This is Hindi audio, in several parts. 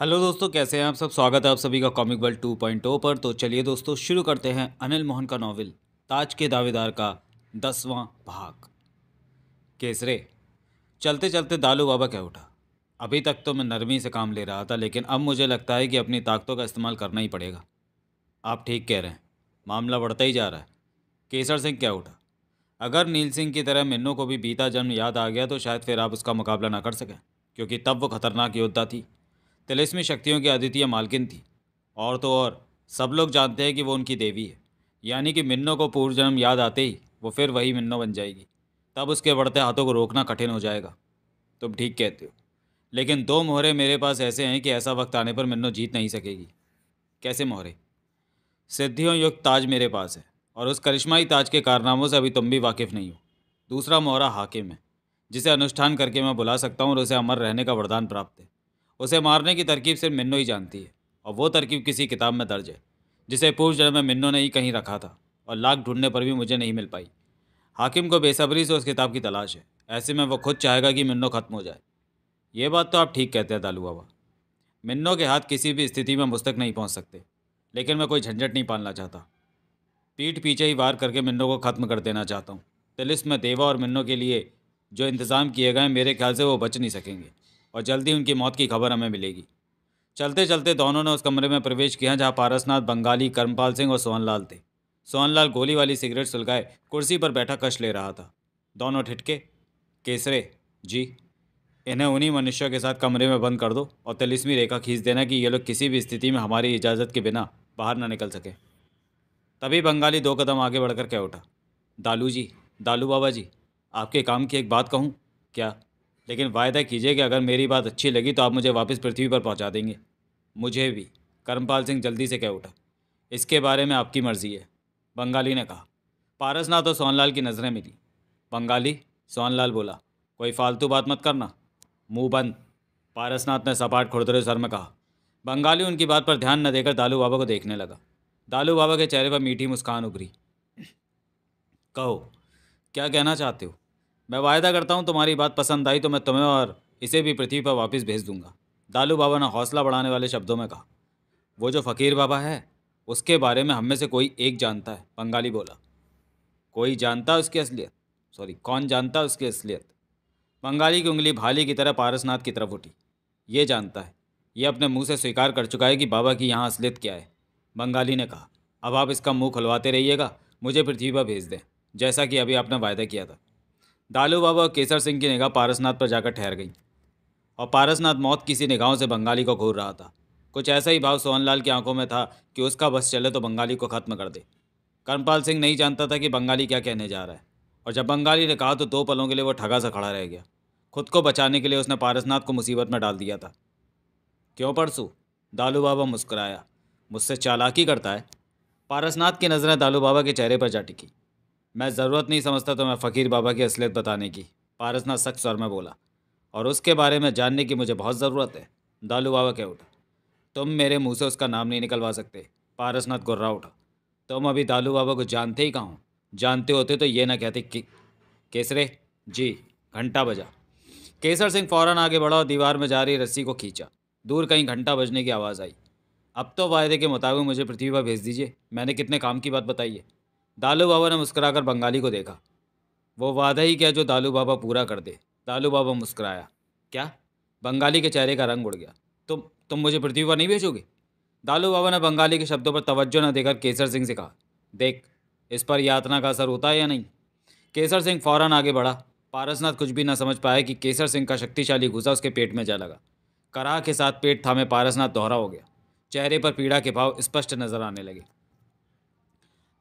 हेलो दोस्तों कैसे हैं आप सब स्वागत है आप सभी का कॉमिक वर्ल्ड 2.0 पर तो चलिए दोस्तों शुरू करते हैं अनिल मोहन का नावल ताज के दावेदार का दसवां भाग केसरे चलते चलते दालू बाबा कह उठा अभी तक तो मैं नरमी से काम ले रहा था लेकिन अब मुझे लगता है कि अपनी ताकतों का इस्तेमाल करना ही पड़ेगा आप ठीक कह रहे हैं मामला बढ़ता ही जा रहा है केसर सिंह क्या उठा अगर नील सिंह की तरह मिन्नू को भी बीता जन्म याद आ गया तो शायद फिर आप उसका मुकाबला ना कर सकें क्योंकि तब वो खतरनाक योद्धा थी तिलस्मी शक्तियों की अद्वितीय मालकिन थी और तो और सब लोग जानते हैं कि वो उनकी देवी है यानी कि मिन्नो को पूर्वजन्म याद आते ही वो फिर वही मिन्नो बन जाएगी तब उसके बढ़ते हाथों को रोकना कठिन हो जाएगा तुम ठीक कहते हो लेकिन दो मोहरे मेरे पास ऐसे हैं कि ऐसा वक्त आने पर मिन्नो जीत नहीं सकेगी कैसे मोहरे सिद्धियों युक्त ताज मेरे पास है और उस करिश्माई ताज के कारनामों से अभी तुम भी वाकिफ़ नहीं हो दूसरा मोहरा हाकिम है जिसे अनुष्ठान करके मैं बुला सकता हूँ और उसे अमर रहने का वरदान प्राप्त है उसे मारने की तरकीब सिर्फ मिन्नो ही जानती है और वो तरकीब किसी किताब में दर्ज है जिसे पूर्व जन्म में मिन्नो ने ही कहीं रखा था और लाख ढूंढने पर भी मुझे नहीं मिल पाई हाकिम को बेसब्री से उस किताब की तलाश है ऐसे में वो खुद चाहेगा कि मिन्नो ख़त्म हो जाए ये बात तो आप ठीक कहते हैं दालू बाबा मिन्नो के हाथ किसी भी स्थिति में मुस्तक नहीं पहुँच सकते लेकिन मैं कोई झंझट नहीं पालना चाहता पीठ पीछे ही वार करके मिन्नो को ख़त्म कर देना चाहता हूँ तिलिस में देवा और मिन्नो के लिए जो इंतज़ाम किए गए मेरे ख्याल से वो बच नहीं सकेंगे और जल्दी उनकी मौत की खबर हमें मिलेगी चलते चलते दोनों ने उस कमरे में प्रवेश किया जहाँ पारसनाथ बंगाली कर्मपाल सिंह और सोहनलाल थे सोहनलाल गोली वाली सिगरेट सुलगाए कुर्सी पर बैठा कश ले रहा था दोनों ठिठके केसरे जी इन्हें उन्हीं मनुष्यों के साथ कमरे में बंद कर दो और तिलिस्मी रेखा खींच देना कि ये लोग किसी भी स्थिति में हमारी इजाज़त के बिना बाहर ना निकल सकें तभी बंगाली दो कदम आगे बढ़कर क्या उठा दालू जी दालू बाबा जी आपके काम की एक बात कहूँ क्या लेकिन वायदा कीजिए कि अगर मेरी बात अच्छी लगी तो आप मुझे वापस पृथ्वी पर पहुंचा देंगे मुझे भी करमपाल सिंह जल्दी से कह उठा इसके बारे में आपकी मर्ज़ी है बंगाली ने कहा पारसनाथ और सोनलाल की नज़रें मिली बंगाली सोनलाल बोला कोई फालतू बात मत करना मुँह बंद पारसनाथ ने सपाट खुरदरे सर में कहा बंगाली उनकी बात पर ध्यान न देकर दालू बाबा को देखने लगा दालू बाबा के चेहरे पर मीठी मुस्कान उभरी कहो क्या कहना चाहते हो मैं वायदा करता हूँ तुम्हारी बात पसंद आई तो मैं तुम्हें और इसे भी पृथ्वी पर वापस भेज दूंगा दालू बाबा ने हौसला बढ़ाने वाले शब्दों में कहा वो जो फ़कीर बाबा है उसके बारे में हम में से कोई एक जानता है बंगाली बोला कोई जानता उसकी असलियत सॉरी कौन जानता उसकी असलियत बंगाली की उंगली भाली की तरह पारसनाथ की तरफ उठी ये जानता है ये अपने मुंह से स्वीकार कर चुका है कि बाबा की यहाँ असलियत क्या है बंगाली ने कहा अब आप इसका मुंह खुलवाते रहिएगा मुझे पृथ्वी पर भेज दें जैसा कि अभी आपने वायदा किया था दालू बाबा और केसर सिंह की निगाह पारसनाथ पर जाकर ठहर गई और पारसनाथ मौत किसी निगाहों से बंगाली को घूर रहा था कुछ ऐसा ही भाव सोहनलाल की आंखों में था कि उसका बस चले तो बंगाली को ख़त्म कर दे कर्मपाल सिंह नहीं जानता था कि बंगाली क्या कहने जा रहा है और जब बंगाली ने कहा तो दो पलों के लिए वो ठगा सा खड़ा रह गया खुद को बचाने के लिए उसने पारसनाथ को मुसीबत में डाल दिया था क्यों परसू दालू बाबा मुस्कराया मुझसे चालाकी करता है पारसनाथ की नज़रें दालू बाबा के चेहरे पर जा टिकी मैं ज़रूरत नहीं समझता तुम्हें तो फ़कीर बाबा की असलियत बताने की पारसना सख्त स्वर में बोला और उसके बारे में जानने की मुझे बहुत ज़रूरत है दालू बाबा कह उठा तुम मेरे मुंह से उसका नाम नहीं निकलवा सकते पारसनाथ गुर्रा उठा तुम अभी दालू बाबा को जानते ही कहाँ जानते होते तो ये ना कहते कि केसरे जी घंटा बजा केसर सिंह फौरन आगे बढ़ा और दीवार में जा रही रस्सी को खींचा दूर कहीं घंटा बजने की आवाज़ आई अब तो वायदे के मुताबिक मुझे पृथ्वी पर भेज दीजिए मैंने कितने काम की बात बताई है दालू बाबा ने मुस्कुराकर बंगाली को देखा वो वादा ही क्या जो दालू बाबा पूरा कर दे दालू बाबा मुस्कराया क्या बंगाली के चेहरे का रंग उड़ गया तुम तुम मुझे पृथ्वी पर नहीं भेजोगे दालू बाबा ने बंगाली के शब्दों पर तवज्जो न देकर केसर सिंह से कहा देख इस पर यातना का असर होता है या नहीं केसर सिंह फौरन आगे बढ़ा पारसनाथ कुछ भी ना समझ पाया कि केसर सिंह का शक्तिशाली गुस्सा उसके पेट में जा लगा कराह के साथ पेट थामे पारसनाथ दोहरा हो गया चेहरे पर पीड़ा के भाव स्पष्ट नजर आने लगे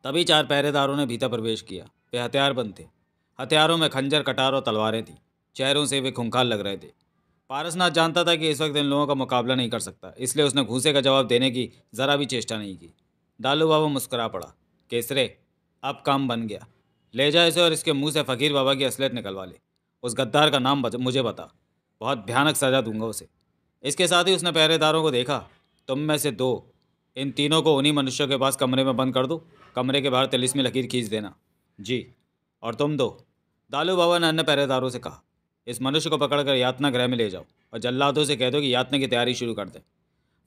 तभी चार पहरेदारों ने भीतर प्रवेश किया वे हथियार बंद थे हथियारों में खंजर कटार और तलवारें थीं चेहरों से वे खूंखार लग रहे थे पारसनाथ जानता था कि इस वक्त इन लोगों का मुकाबला नहीं कर सकता इसलिए उसने घूसे का जवाब देने की ज़रा भी चेष्टा नहीं की दालू बाबा मुस्करा पड़ा केसरे अब काम बन गया ले जाए इसे और इसके मुंह से फ़कीर बाबा की असलियत निकलवा ले उस गद्दार का नाम बच, मुझे बता बहुत भयानक सजा दूंगा उसे इसके साथ ही उसने पहरेदारों को देखा तुम में से दो इन तीनों को उन्हीं मनुष्यों के पास कमरे में बंद कर दो कमरे के बाहर तलिस में लकीर खींच देना जी और तुम दो दालू बाबा ने अन्य पहरेदारों से कहा इस मनुष्य को पकड़कर यातना गृह में ले जाओ और जल्लादों से कह दो कि यातना की तैयारी शुरू कर दें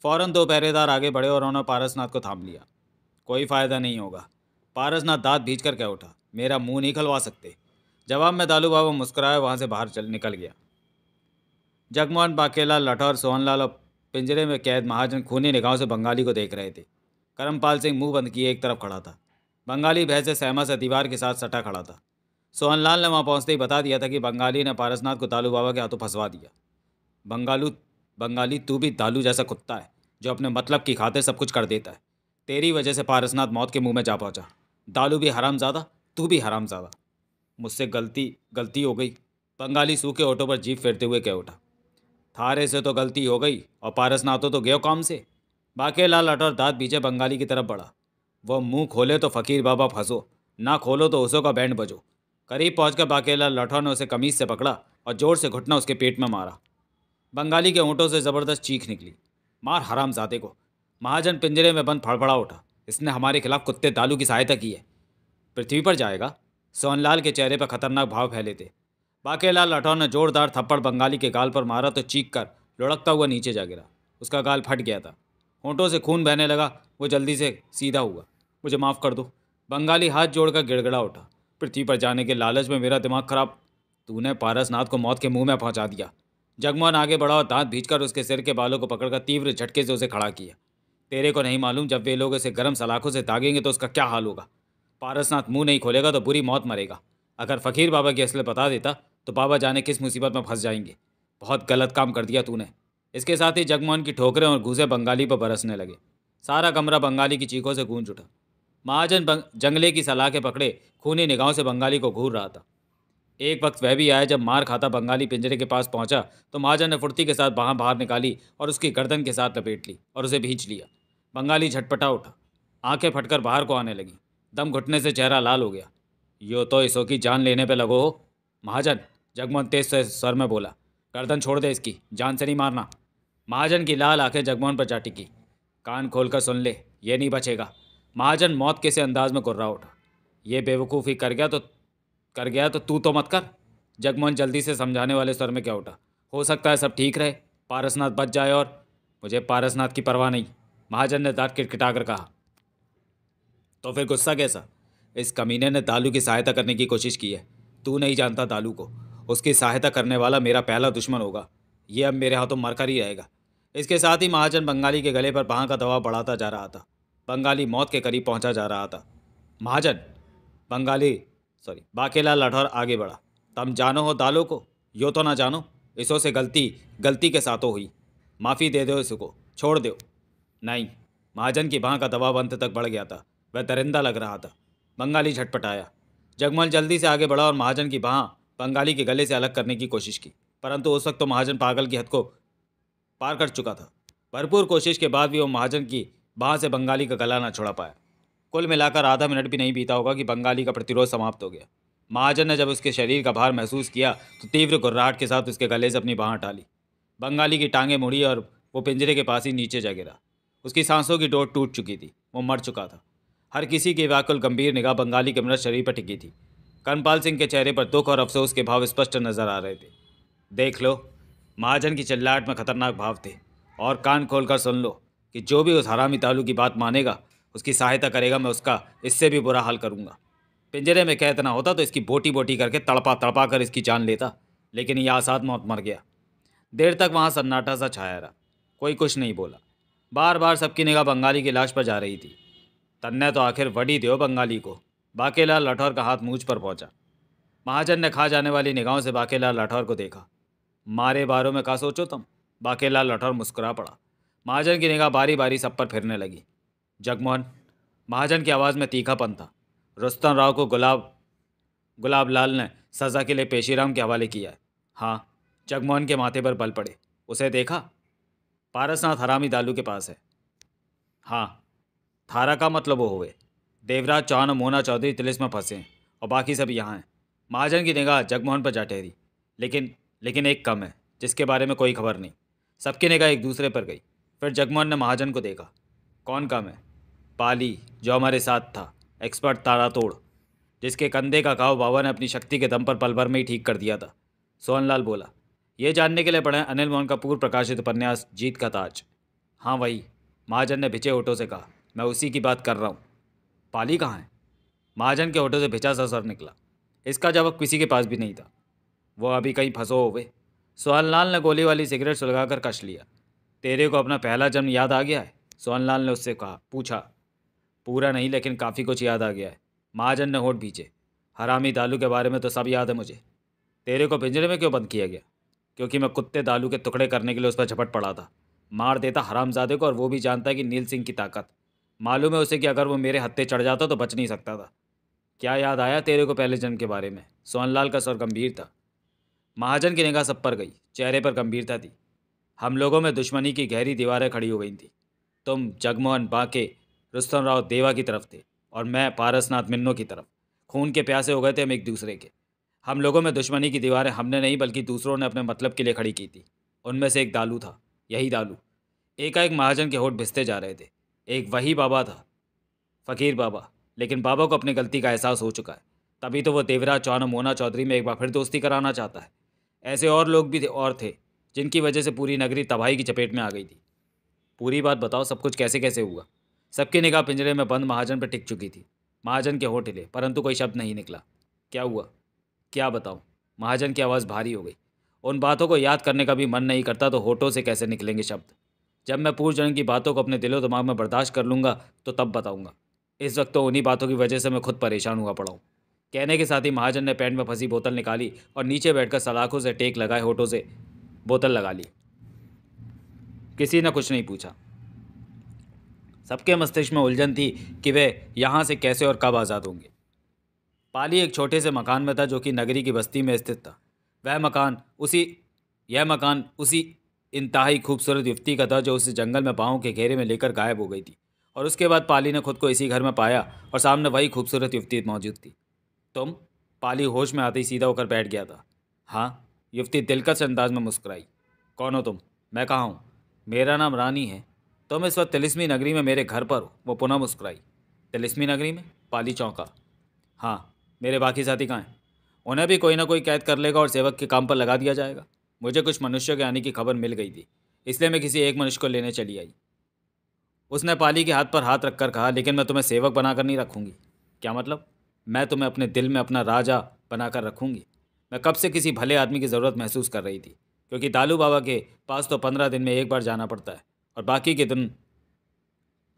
फ़ौरन दो पहरेदार आगे बढ़े और उन्होंने पारसनाथ को थाम लिया कोई फ़ायदा नहीं होगा पारसनाथ दाँत भीज कर कह उठा मेरा मुंह नहीं खलवा सकते जवाब में दालू बाबा मुस्कुराए वहाँ से बाहर चल निकल गया जगमोहन बाकेला लठौर सोहनलाल और पिंजरे में कैद महाजन खूनी निगाहों से बंगाली को देख रहे थे करमपाल सिंह मुंह बंद किए एक तरफ खड़ा था बंगाली भैंसे सहमा से दीवार के साथ सटा खड़ा था सोहनलाल ने वहाँ पहुँचते ही बता दिया था कि बंगाली ने पारसनाथ को तालू बाबा के हाथों फंसवा दिया बंगालू बंगाली तू भी दालू जैसा कुत्ता है जो अपने मतलब की खातिर सब कुछ कर देता है तेरी वजह से पारसनाथ मौत के मुंह में जा पहुँचा दालू भी हराम तू भी हराम मुझसे गलती गलती हो गई बंगाली सूखे ऑटो पर जीप फेरते हुए कह उठा थारे से तो गलती हो गई और पारसनाथों तो गयो काम से बाके लाल अटर दांत पीछे बंगाली की तरफ बढ़ा वो मुंह खोले तो फ़कीर बाबा फंसो ना खोलो तो उसों का बैंड बजो करीब पहुँच कर बाकेला लठौर ने उसे कमीज से पकड़ा और ज़ोर से घुटना उसके पेट में मारा बंगाली के ऊँटों से ज़बरदस्त चीख निकली मार हराम जाते को महाजन पिंजरे में बंद फड़फड़ा उठा इसने हमारे खिलाफ कुत्ते दालू की सहायता की है पृथ्वी पर जाएगा सोनलाल के चेहरे पर खतरनाक भाव फैले थे बाकेलाल लठौर ने जोरदार थप्पड़ बंगाली के गाल पर मारा तो चीख कर लुढ़कता हुआ नीचे जा गिरा उसका गाल फट गया था होंठों से खून बहने लगा वो जल्दी से सीधा हुआ मुझे माफ़ कर दो बंगाली हाथ जोड़कर गिड़गड़ा उठा पृथ्वी पर जाने के लालच में मेरा दिमाग खराब तूने पारसनाथ को मौत के मुंह में पहुंचा दिया जगमोहन आगे बढ़ा और दांत भींचकर उसके सिर के बालों को पकड़कर तीव्र झटके से उसे खड़ा किया तेरे को नहीं मालूम जब वे लोग इसे गर्म सलाखों से दागेंगे तो उसका क्या हाल होगा पारसनाथ मुंह नहीं खोलेगा तो बुरी मौत मरेगा अगर फ़कीर बाबा की असल बता देता तो बाबा जाने किस मुसीबत में फंस जाएंगे बहुत गलत काम कर दिया तूने इसके साथ ही जगमोहन की ठोकरें और घूसे बंगाली पर बरसने लगे सारा कमरा बंगाली की चीखों से गूंज उठा महाजन जंगले की सलाखें पकड़े खूनी निगाहों से बंगाली को घूर रहा था एक वक्त वह भी आया जब मार खाता बंगाली पिंजरे के पास पहुंचा तो महाजन ने फुर्ती के साथ बाहर बाहर निकाली और उसकी गर्दन के साथ लपेट ली और उसे भींच लिया बंगाली झटपटा उठा आंखें फटकर बाहर को आने लगी दम घुटने से चेहरा लाल हो गया यो तो इसो की जान लेने पर लगो हो महाजन जगमोहन तेज से सर में बोला गर्दन छोड़ दे इसकी जान से नहीं मारना महाजन की लाल आंखें जगमोहन पर चाटी की कान खोलकर सुन ले ये नहीं बचेगा महाजन मौत कैसे अंदाज में गुर्रा उठा ये बेवकूफ़ी कर गया तो कर गया तो तू तो मत कर जगमोहन जल्दी से समझाने वाले स्वर में क्या उठा हो सकता है सब ठीक रहे पारसनाथ बच जाए और मुझे पारसनाथ की परवाह नहीं महाजन ने दांत किटकिटाकर कहा तो फिर गुस्सा कैसा इस कमीने ने दालू की सहायता करने की कोशिश की है तू नहीं जानता दालू को उसकी सहायता करने वाला मेरा पहला दुश्मन होगा ये अब मेरे हाथों मरकर ही रहेगा इसके साथ ही महाजन बंगाली के गले पर बाँ का दबाव बढ़ाता जा रहा था बंगाली मौत के करीब पहुंचा जा रहा था महाजन बंगाली सॉरी बाकेला राठौर आगे बढ़ा तुम जानो हो दालो को यो तो ना जानो इसो से गलती गलती के साथ हुई माफ़ी दे दो इसको छोड़ दो नहीं महाजन की बाँ का दबाव अंत तक बढ़ गया था वह दरिंदा लग रहा था बंगाली झटपटाया जगमल जल्दी से आगे बढ़ा और महाजन की बाँ बंगाली के गले से अलग करने की कोशिश की परंतु उस वक्त तो महाजन पागल की हद को पार कर चुका था भरपूर कोशिश के बाद भी वो महाजन की बाह से बंगाली का गला ना छोड़ा पाया कुल मिलाकर आधा मिनट भी नहीं बीता होगा कि बंगाली का प्रतिरोध समाप्त हो गया महाजन ने जब उसके शरीर का भार महसूस किया तो तीव्र गुर्राहट के साथ उसके गले से अपनी बाह टाली बंगाली की टांगें मुड़ी और वो पिंजरे के पास ही नीचे जा गिरा उसकी सांसों की डोट टूट चुकी थी वो मर चुका था हर किसी की व्याकुल गंभीर निगाह बंगाली के मृत शरीर पर टिकी थी कर्मपाल सिंह के चेहरे पर दुख और अफसोस के भाव स्पष्ट नजर आ रहे थे देख लो महाजन की चिल्लाहट में खतरनाक भाव थे और कान खोलकर सुन लो कि जो भी उस हरामी तालू की बात मानेगा उसकी सहायता करेगा मैं उसका इससे भी बुरा हाल करूँगा पिंजरे में कैद ना होता तो इसकी बोटी बोटी करके तड़पा तड़पा कर इसकी जान लेता लेकिन यह आसाद मौत मर गया देर तक वहाँ सन्नाटा सा छाया रहा कोई कुछ नहीं बोला बार बार सबकी निगाह बंगाली की लाश पर जा रही थी तन्ने तो आखिर वडी दियो बंगाली को बाकेलाल लाठौर का हाथ मूझ पर पहुंचा महाजन ने खा जाने वाली निगाहों से बाकेलाल लाठौर को देखा मारे बारों में का सोचो तुम बाकेलाल लठौर मुस्कुरा पड़ा महाजन की निगाह बारी बारी सब पर फिरने लगी जगमोहन महाजन की आवाज़ में तीखापन था रुस्तम राव को गुलाब गुलाब लाल ने सज़ा के लिए पेशीराम के हवाले किया है हाँ जगमोहन के माथे पर बल पड़े उसे देखा पारसनाथ हरामी दालू के पास है हाँ थारा का मतलब वो हुए देवराज चौहान और मोना चौधरी तिलिस में फंसे हैं और बाकी सब यहाँ हैं महाजन की निगाह जगमोहन पर जा ठहरी लेकिन लेकिन एक कम है जिसके बारे में कोई खबर नहीं सबकी निगाह एक दूसरे पर गई फिर जगमोहन ने महाजन को देखा कौन कम है पाली जो हमारे साथ था एक्सपर्ट तारा तोड़ जिसके कंधे का घाव बाबा ने अपनी शक्ति के दम पर पल भर में ही ठीक कर दिया था सोहनलाल बोला ये जानने के लिए पढ़े अनिल मोहन का पूर्व प्रकाशित उपन्यास जीत का ताज हाँ वही महाजन ने भिचे होठों से कहा मैं उसी की बात कर रहा हूँ पाली कहाँ है महाजन के होठों से भिचा सा सर निकला इसका जवाब किसी के पास भी नहीं था वो अभी कहीं फंसो हो सोहन सोहनलाल ने गोली वाली सिगरेट सुलगाकर कश लिया तेरे को अपना पहला जन्म याद आ गया है सोहनलाल ने उससे कहा पूछा पूरा नहीं लेकिन काफ़ी कुछ याद आ गया है महाजन ने होठ भीजे हरामी दालू के बारे में तो सब याद है मुझे तेरे को पिंजरे में क्यों बंद किया गया क्योंकि मैं कुत्ते दालू के टुकड़े करने के लिए उस पर झपट पड़ा था मार देता हरामजादे को और वो भी जानता है कि नील सिंह की ताकत मालूम है उसे कि अगर वो मेरे हत्ते चढ़ जाता तो बच नहीं सकता था क्या याद आया तेरे को पहले जन्म के बारे में सोहनलाल का स्वर गंभीर था महाजन की निगाह सब पर गई चेहरे पर गंभीरता थी हम लोगों में दुश्मनी की गहरी दीवारें खड़ी हो गई थी तुम जगमोहन बाके रुस्तम राव देवा की तरफ थे और मैं पारसनाथ मिन्नो की तरफ खून के प्यासे हो गए थे हम एक दूसरे के हम लोगों में दुश्मनी की दीवारें हमने नहीं बल्कि दूसरों ने अपने मतलब के लिए खड़ी की थी उनमें से एक दालू था यही दालू एकाएक महाजन के होठ भिसते जा रहे थे एक वही बाबा था फ़कीर बाबा लेकिन बाबा को अपनी गलती का एहसास हो चुका है तभी तो वो देवराज चौहान मोना चौधरी में एक बार फिर दोस्ती कराना चाहता है ऐसे और लोग भी थे और थे जिनकी वजह से पूरी नगरी तबाही की चपेट में आ गई थी पूरी बात बताओ सब कुछ कैसे कैसे हुआ सबकी निगाह पिंजरे में बंद महाजन पर टिक चुकी थी महाजन के होठ हिले परंतु कोई शब्द नहीं निकला क्या हुआ क्या बताऊँ महाजन की आवाज़ भारी हो गई उन बातों को याद करने का भी मन नहीं करता तो होठों से कैसे निकलेंगे शब्द जब मैं पूर्व जन की बातों को अपने दिलो दिमाग में बर्दाश्त कर लूँगा तो तब बताऊँगा इस वक्त तो उन्हीं बातों की वजह से मैं खुद परेशान हुआ पड़ाऊँ कहने के साथ ही महाजन ने पैंट में फंसी बोतल निकाली और नीचे बैठकर सलाखों से टेक लगाए होठों से बोतल लगा ली किसी ने कुछ नहीं पूछा सबके मस्तिष्क में उलझन थी कि वे यहाँ से कैसे और कब आज़ाद होंगे पाली एक छोटे से मकान में था जो कि नगरी की बस्ती में स्थित था वह मकान उसी यह मकान उसी इंतहाई खूबसूरत युवती का था जो उसे जंगल में पाँव के घेरे में लेकर गायब हो गई थी और उसके बाद पाली ने खुद को इसी घर में पाया और सामने वही खूबसूरत युवती मौजूद थी तुम पाली होश में आते ही सीधा होकर बैठ गया था हाँ युवती दिलकश अंदाज में मुस्कुराई कौन हो तुम मैं कहाँ हूँ मेरा नाम रानी है तुम इस वक्त तिलिस्मी नगरी में मेरे घर पर हो वो पुनः मुस्कुराई तिलिस्मी नगरी में पाली चौंका हाँ मेरे बाकी साथी कहाँ हैं उन्हें भी कोई ना कोई कैद कर लेगा और सेवक के काम पर लगा दिया जाएगा मुझे कुछ मनुष्यों के आने की खबर मिल गई थी इसलिए मैं किसी एक मनुष्य को लेने चली आई उसने पाली के हाथ पर हाथ रखकर कहा लेकिन मैं तुम्हें सेवक बनाकर नहीं रखूँगी क्या मतलब मैं तुम्हें अपने दिल में अपना राजा बनाकर रखूंगी मैं कब से किसी भले आदमी की ज़रूरत महसूस कर रही थी क्योंकि दालू बाबा के पास तो पंद्रह दिन में एक बार जाना पड़ता है और बाकी के दिन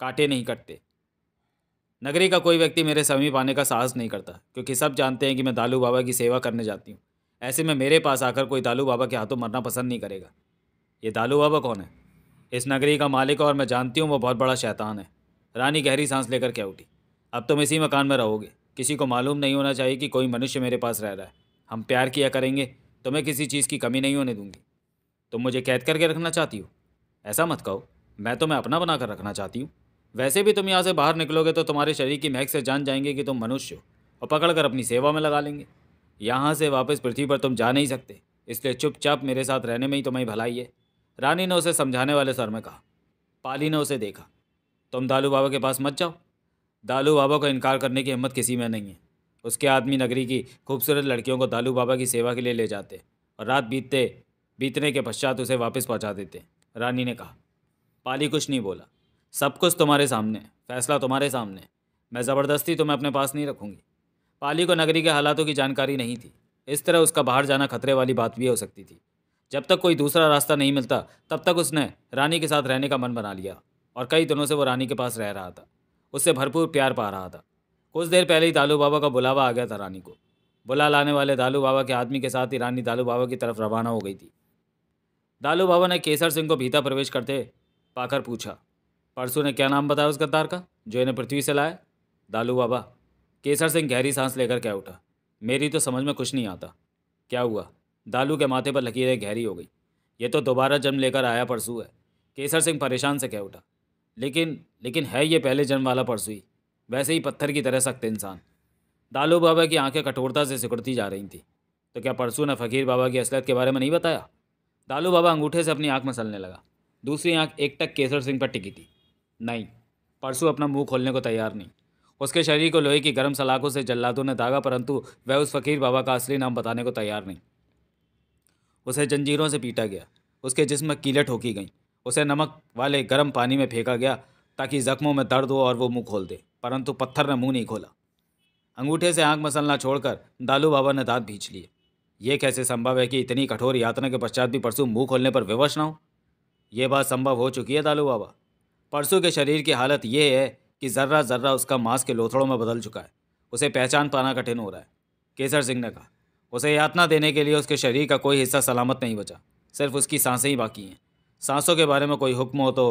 काटे नहीं कटते नगरी का कोई व्यक्ति मेरे समीप आने का साहस नहीं करता क्योंकि सब जानते हैं कि मैं दालू बाबा की सेवा करने जाती हूँ ऐसे में मेरे पास आकर कोई दालू बाबा के हाथों मरना पसंद नहीं करेगा ये दालू बाबा कौन है इस नगरी का मालिक और मैं जानती हूँ वो बहुत बड़ा शैतान है रानी गहरी सांस लेकर क्या उठी अब तुम इसी मकान में रहोगे किसी को मालूम नहीं होना चाहिए कि कोई मनुष्य मेरे पास रह रहा है हम प्यार किया करेंगे तो मैं किसी चीज़ की कमी नहीं होने दूंगी तुम मुझे कैद करके रखना चाहती हो ऐसा मत कहो मैं तो मैं अपना बनाकर रखना चाहती हूँ वैसे भी तुम यहाँ से बाहर निकलोगे तो तुम्हारे शरीर की महक से जान जाएंगे कि तुम मनुष्य हो और पकड़कर अपनी सेवा में लगा लेंगे यहाँ से वापस पृथ्वी पर तुम जा नहीं सकते इसलिए चुपचाप मेरे साथ रहने में ही तुम्हें भलाई है रानी ने उसे समझाने वाले सर में कहा पाली ने उसे देखा तुम दालू बाबा के पास मत जाओ दालू बाबा को इनकार करने की हिम्मत किसी में नहीं है उसके आदमी नगरी की खूबसूरत लड़कियों को दालू बाबा की सेवा के लिए ले जाते और रात बीतते बीतने के पश्चात उसे वापस पहुंचा देते रानी ने कहा पाली कुछ नहीं बोला सब कुछ तुम्हारे सामने फैसला तुम्हारे सामने मैं ज़बरदस्ती तुम्हें अपने पास नहीं रखूँगी पाली को नगरी के हालातों की जानकारी नहीं थी इस तरह उसका बाहर जाना खतरे वाली बात भी हो सकती थी जब तक कोई दूसरा रास्ता नहीं मिलता तब तक उसने रानी के साथ रहने का मन बना लिया और कई दिनों से वो रानी के पास रह रहा था उससे भरपूर प्यार पा रहा था कुछ देर पहले ही दालू बाबा का बुलावा आ गया था रानी को बुला लाने वाले दालू बाबा के आदमी के साथ ही रानी दालू बाबा की तरफ रवाना हो गई थी दालू बाबा ने केसर सिंह को भीता प्रवेश करते पाकर पूछा परसों ने क्या नाम बताया उस गद्दार का जो इन्हें पृथ्वी से लाया दालू बाबा केसर सिंह गहरी सांस लेकर क्या उठा मेरी तो समझ में कुछ नहीं आता क्या हुआ दालू के माथे पर लकीरें गहरी हो गई ये तो दोबारा जन्म लेकर आया परसू है केसर सिंह परेशान से कह उठा लेकिन लेकिन है ये पहले जन्म वाला परसुई वैसे ही पत्थर की तरह सख्त इंसान दालू बाबा की आंखें कठोरता से सिकुड़ती जा रही थी तो क्या परसू ने फ़कीर बाबा की असलियत के बारे में नहीं बताया दालू बाबा अंगूठे से अपनी आँख मसलने लगा दूसरी आँख एक टक केसर सिंह पर टिकी थी नहीं परसू अपना मुंह खोलने को तैयार नहीं उसके शरीर को लोहे की गर्म सलाखों से जल्लादों ने दागा परंतु वह उस फ़कीर बाबा का असली नाम बताने को तैयार नहीं उसे जंजीरों से पीटा गया उसके जिसम कीलें ठोकी गईं उसे नमक वाले गर्म पानी में फेंका गया ताकि जख्मों में दर्द हो और वो मुंह खोल दे परंतु पत्थर ने मुंह नहीं खोला अंगूठे से आंख मसलना छोड़कर दालू बाबा ने दांत भींच लिए यह कैसे संभव है कि इतनी कठोर यातना के पश्चात भी परसों मुंह खोलने पर विवश ना हो यह बात संभव हो चुकी है दालू बाबा परसों के शरीर की हालत यह है कि जर्रा जर्रा उसका मांस के लोथड़ों में बदल चुका है उसे पहचान पाना कठिन हो रहा है केसर सिंह ने कहा उसे यातना देने के लिए उसके शरीर का कोई हिस्सा सलामत नहीं बचा सिर्फ उसकी सांसें ही बाकी हैं सांसों के बारे में कोई हुक्म हो तो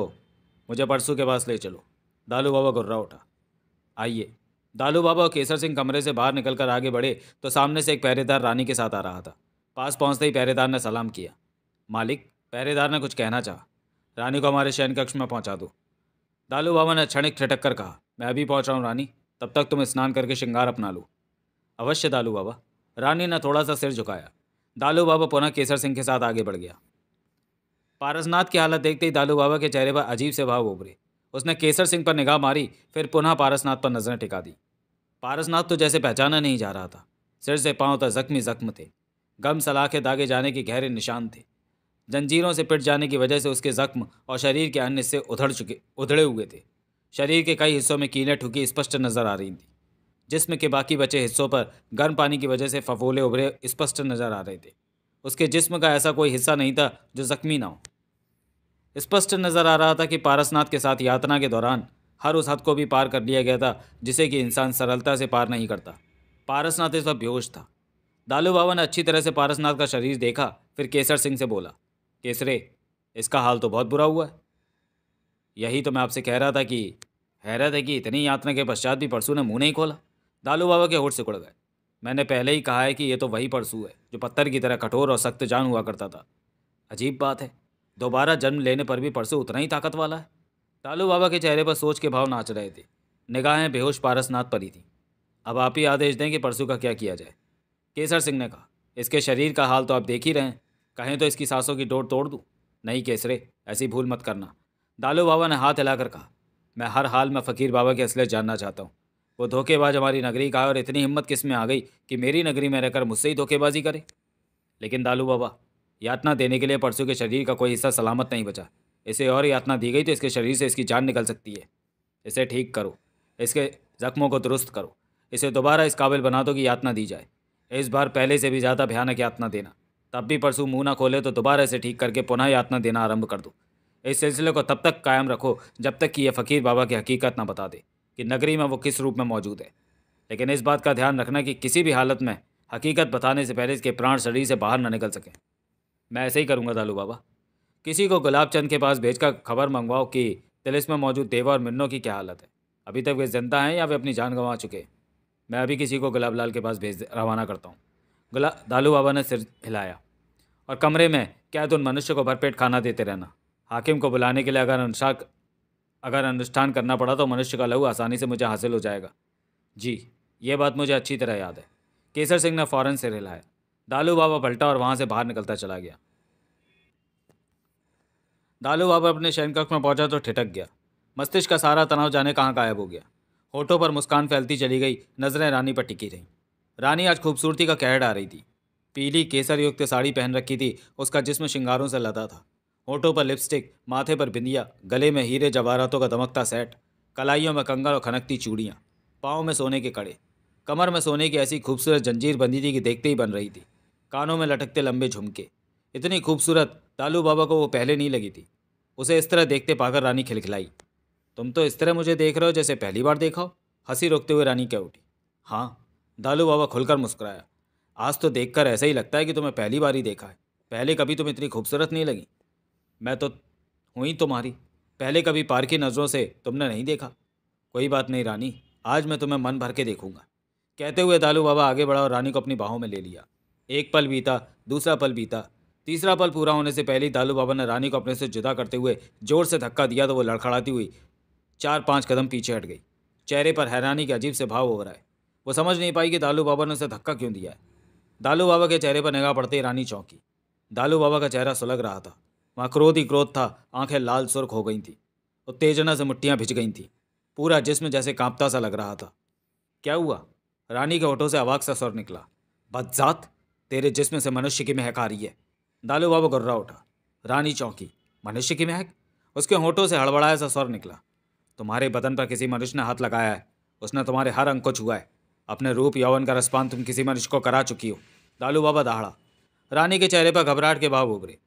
मुझे परसों के पास ले चलो दालू बाबा गुर्रा उठा आइए दालू बाबा और केसर सिंह कमरे से बाहर निकलकर आगे बढ़े तो सामने से एक पहरेदार रानी के साथ आ रहा था पास पहुंचते ही पहरेदार ने सलाम किया मालिक पहरेदार ने कुछ कहना चाहा रानी को हमारे शयन कक्ष में पहुंचा दो दालू बाबा ने क्षणिक ठिटक कर कहा मैं अभी पहुंच रहा हूँ रानी तब तक तुम स्नान करके श्रृंगार अपना लो अवश्य दालू बाबा रानी ने थोड़ा सा सिर झुकाया दालू बाबा पुनः केसर सिंह के साथ आगे बढ़ गया पारसनाथ की हालत देखते ही दालू बाबा के चेहरे पर अजीब से भाव उभरे उसने केसर सिंह पर निगाह मारी फिर पुनः पारसनाथ पर नजरें टिका दी पारसनाथ तो जैसे पहचाना नहीं जा रहा था सिर से पांव तक जख्मी जख्म थे गम सलाखे दागे जाने के गहरे निशान थे जंजीरों से पिट जाने की वजह से उसके जख्म और शरीर के अन्य हिस्से उधड़ चुके उधड़े हुए थे शरीर के कई हिस्सों में कीलें ठुकी स्पष्ट नजर आ रही थी जिसम के बाकी बचे हिस्सों पर गर्म पानी की वजह से फफोले उभरे स्पष्ट नजर आ रहे थे उसके जिस्म का ऐसा कोई हिस्सा नहीं था जो ज़ख्मी ना हो स्पष्ट नज़र आ रहा था कि पारसनाथ के साथ यातना के दौरान हर उस हद को भी पार कर लिया गया था जिसे कि इंसान सरलता से पार नहीं करता पारसनाथ इस वक्त बेहोश था दालू बाबा ने अच्छी तरह से पारसनाथ का शरीर देखा फिर केसर सिंह से बोला केसरे इसका हाल तो बहुत बुरा हुआ है यही तो मैं आपसे कह रहा था कि हैरत है कि इतनी यात्रा के पश्चात भी परसों ने मुंह नहीं खोला दालू बाबा के होठ से कुड़ गए मैंने पहले ही कहा है कि ये तो वही परसू है जो पत्थर की तरह कठोर और सख्त जान हुआ करता था अजीब बात है दोबारा जन्म लेने पर भी परसू उतना ही ताकत वाला है टालू बाबा के चेहरे पर सोच के भाव नाच रहे थे निगाहें बेहोश पारसनाथ पर ही थीं अब आप ही आदेश दें कि परसू का क्या किया जाए केसर सिंह ने कहा इसके शरीर का हाल तो आप देख ही रहे हैं कहें तो इसकी सांसों की डोर तोड़ दूँ नहीं केसरे ऐसी भूल मत करना दालू बाबा ने हाथ हिलाकर कहा मैं हर हाल में फ़कीर बाबा की असलियत जानना चाहता हूँ वो धोखेबाज हमारी नगरी का है और इतनी हिम्मत किस में आ गई कि मेरी नगरी में रहकर मुझसे ही धोखेबाजी करे लेकिन दालू बाबा यातना देने के लिए परसों के शरीर का कोई हिस्सा सलामत नहीं बचा इसे और यातना दी गई तो इसके शरीर से इसकी जान निकल सकती है इसे ठीक करो इसके जख्मों को दुरुस्त करो इसे दोबारा इस काबिल बना दो कि यातना दी जाए इस बार पहले से भी ज़्यादा भयानक यातना देना तब भी परसों मुँह ना खोले तो दोबारा इसे ठीक करके पुनः यातना देना आरंभ कर दो इस सिलसिले को तब तक कायम रखो जब तक कि यह फ़कीर बाबा की हकीकत ना बता दे कि नगरी में वो किस रूप में मौजूद है लेकिन इस बात का ध्यान रखना कि किसी भी हालत में हकीकत बताने से पहले इसके प्राण शरीर से बाहर ना निकल सकें मैं ऐसे ही करूँगा दालू बाबा किसी को गुलाब चंद के पास भेजकर खबर मंगवाओ कि तिलिस में मौजूद देवा और मिन्नों की क्या हालत है अभी तक वे जिंदा हैं या वे अपनी जान गंवा चुके मैं अभी किसी को गुलाब लाल के पास भेज रवाना करता हूँ गुला दालू बाबा ने सिर हिलाया और कमरे में क्या तुम मनुष्य को भरपेट खाना देते रहना हाकिम को बुलाने के लिए अगर अनुसार अगर अनुष्ठान करना पड़ा तो मनुष्य का लहू आसानी से मुझे हासिल हो जाएगा जी ये बात मुझे अच्छी तरह याद है केसर सिंह ने फ़ौरन से रिलाया दालू बाबा पलटा और वहाँ से बाहर निकलता चला गया दालू बाबा अपने शयनकक्ष में पहुँचा तो ठिटक गया मस्तिष्क का सारा तनाव जाने कहाँ गायब हो गया होठों पर मुस्कान फैलती चली गई नज़रें रानी पर टिकी रहीं रानी आज खूबसूरती का कहर आ रही थी पीली केसर युक्त साड़ी पहन रखी थी उसका जिसम श्रृंगारों से लदा था होठों पर लिपस्टिक माथे पर बिंदिया गले में हीरे जवाहरातों का दमकता सेट कलाइयों में कंगन और खनकती चूड़ियाँ पाँव में सोने के कड़े कमर में सोने की ऐसी खूबसूरत जंजीर बंधी थी कि देखते ही बन रही थी कानों में लटकते लंबे झुमके इतनी खूबसूरत दालू बाबा को वो पहले नहीं लगी थी उसे इस तरह देखते पाकर रानी खिलखिलाई तुम तो इस तरह मुझे देख रहे हो जैसे पहली बार देखा हो हंसी रोकते हुए रानी कह उठी हाँ दालू बाबा खुलकर मुस्कुराया आज तो देखकर ऐसा ही लगता है कि तुम्हें पहली बार ही देखा है पहले कभी तुम इतनी खूबसूरत नहीं लगी मैं तो हूँ ही तुम्हारी पहले कभी पार की नज़रों से तुमने नहीं देखा कोई बात नहीं रानी आज मैं तुम्हें मन भर के देखूंगा कहते हुए दालू बाबा आगे बढ़ा और रानी को अपनी बाहों में ले लिया एक पल बीता दूसरा पल बीता तीसरा पल पूरा होने से पहले ही दालू बाबा ने रानी को अपने से जुदा करते हुए जोर से धक्का दिया तो वो लड़खड़ाती हुई चार पाँच कदम पीछे हट गई चेहरे पर हैरानी के अजीब से भाव हो रहा है वो समझ नहीं पाई कि दालू बाबा ने उसे धक्का क्यों दिया है दालू बाबा के चेहरे पर निगाह पड़ते ही रानी चौंकी दालू बाबा का चेहरा सुलग रहा था वहाँ क्रोध ही क्रोध था आंखें लाल सुर्ख हो गई थी उत्तेजना से मुठ्ठियाँ भिज गई थी पूरा जिसम जैसे कांपता सा लग रहा था क्या हुआ रानी के होठों से अवाक सा स्वर निकला बदजात तेरे जिसम से मनुष्य की महक आ रही है दालू बाबू गुर्रा उठा रानी चौंकी मनुष्य की महक उसके होठों से हड़बड़ाया सा स्वर निकला तुम्हारे बदन पर किसी मनुष्य ने हाथ लगाया है उसने तुम्हारे हर अंग को छुआ है अपने रूप यौवन का रसपान तुम किसी मनुष्य को करा चुकी हो दालू बाबा दहाड़ा रानी के चेहरे पर घबराहट के भाव उभरे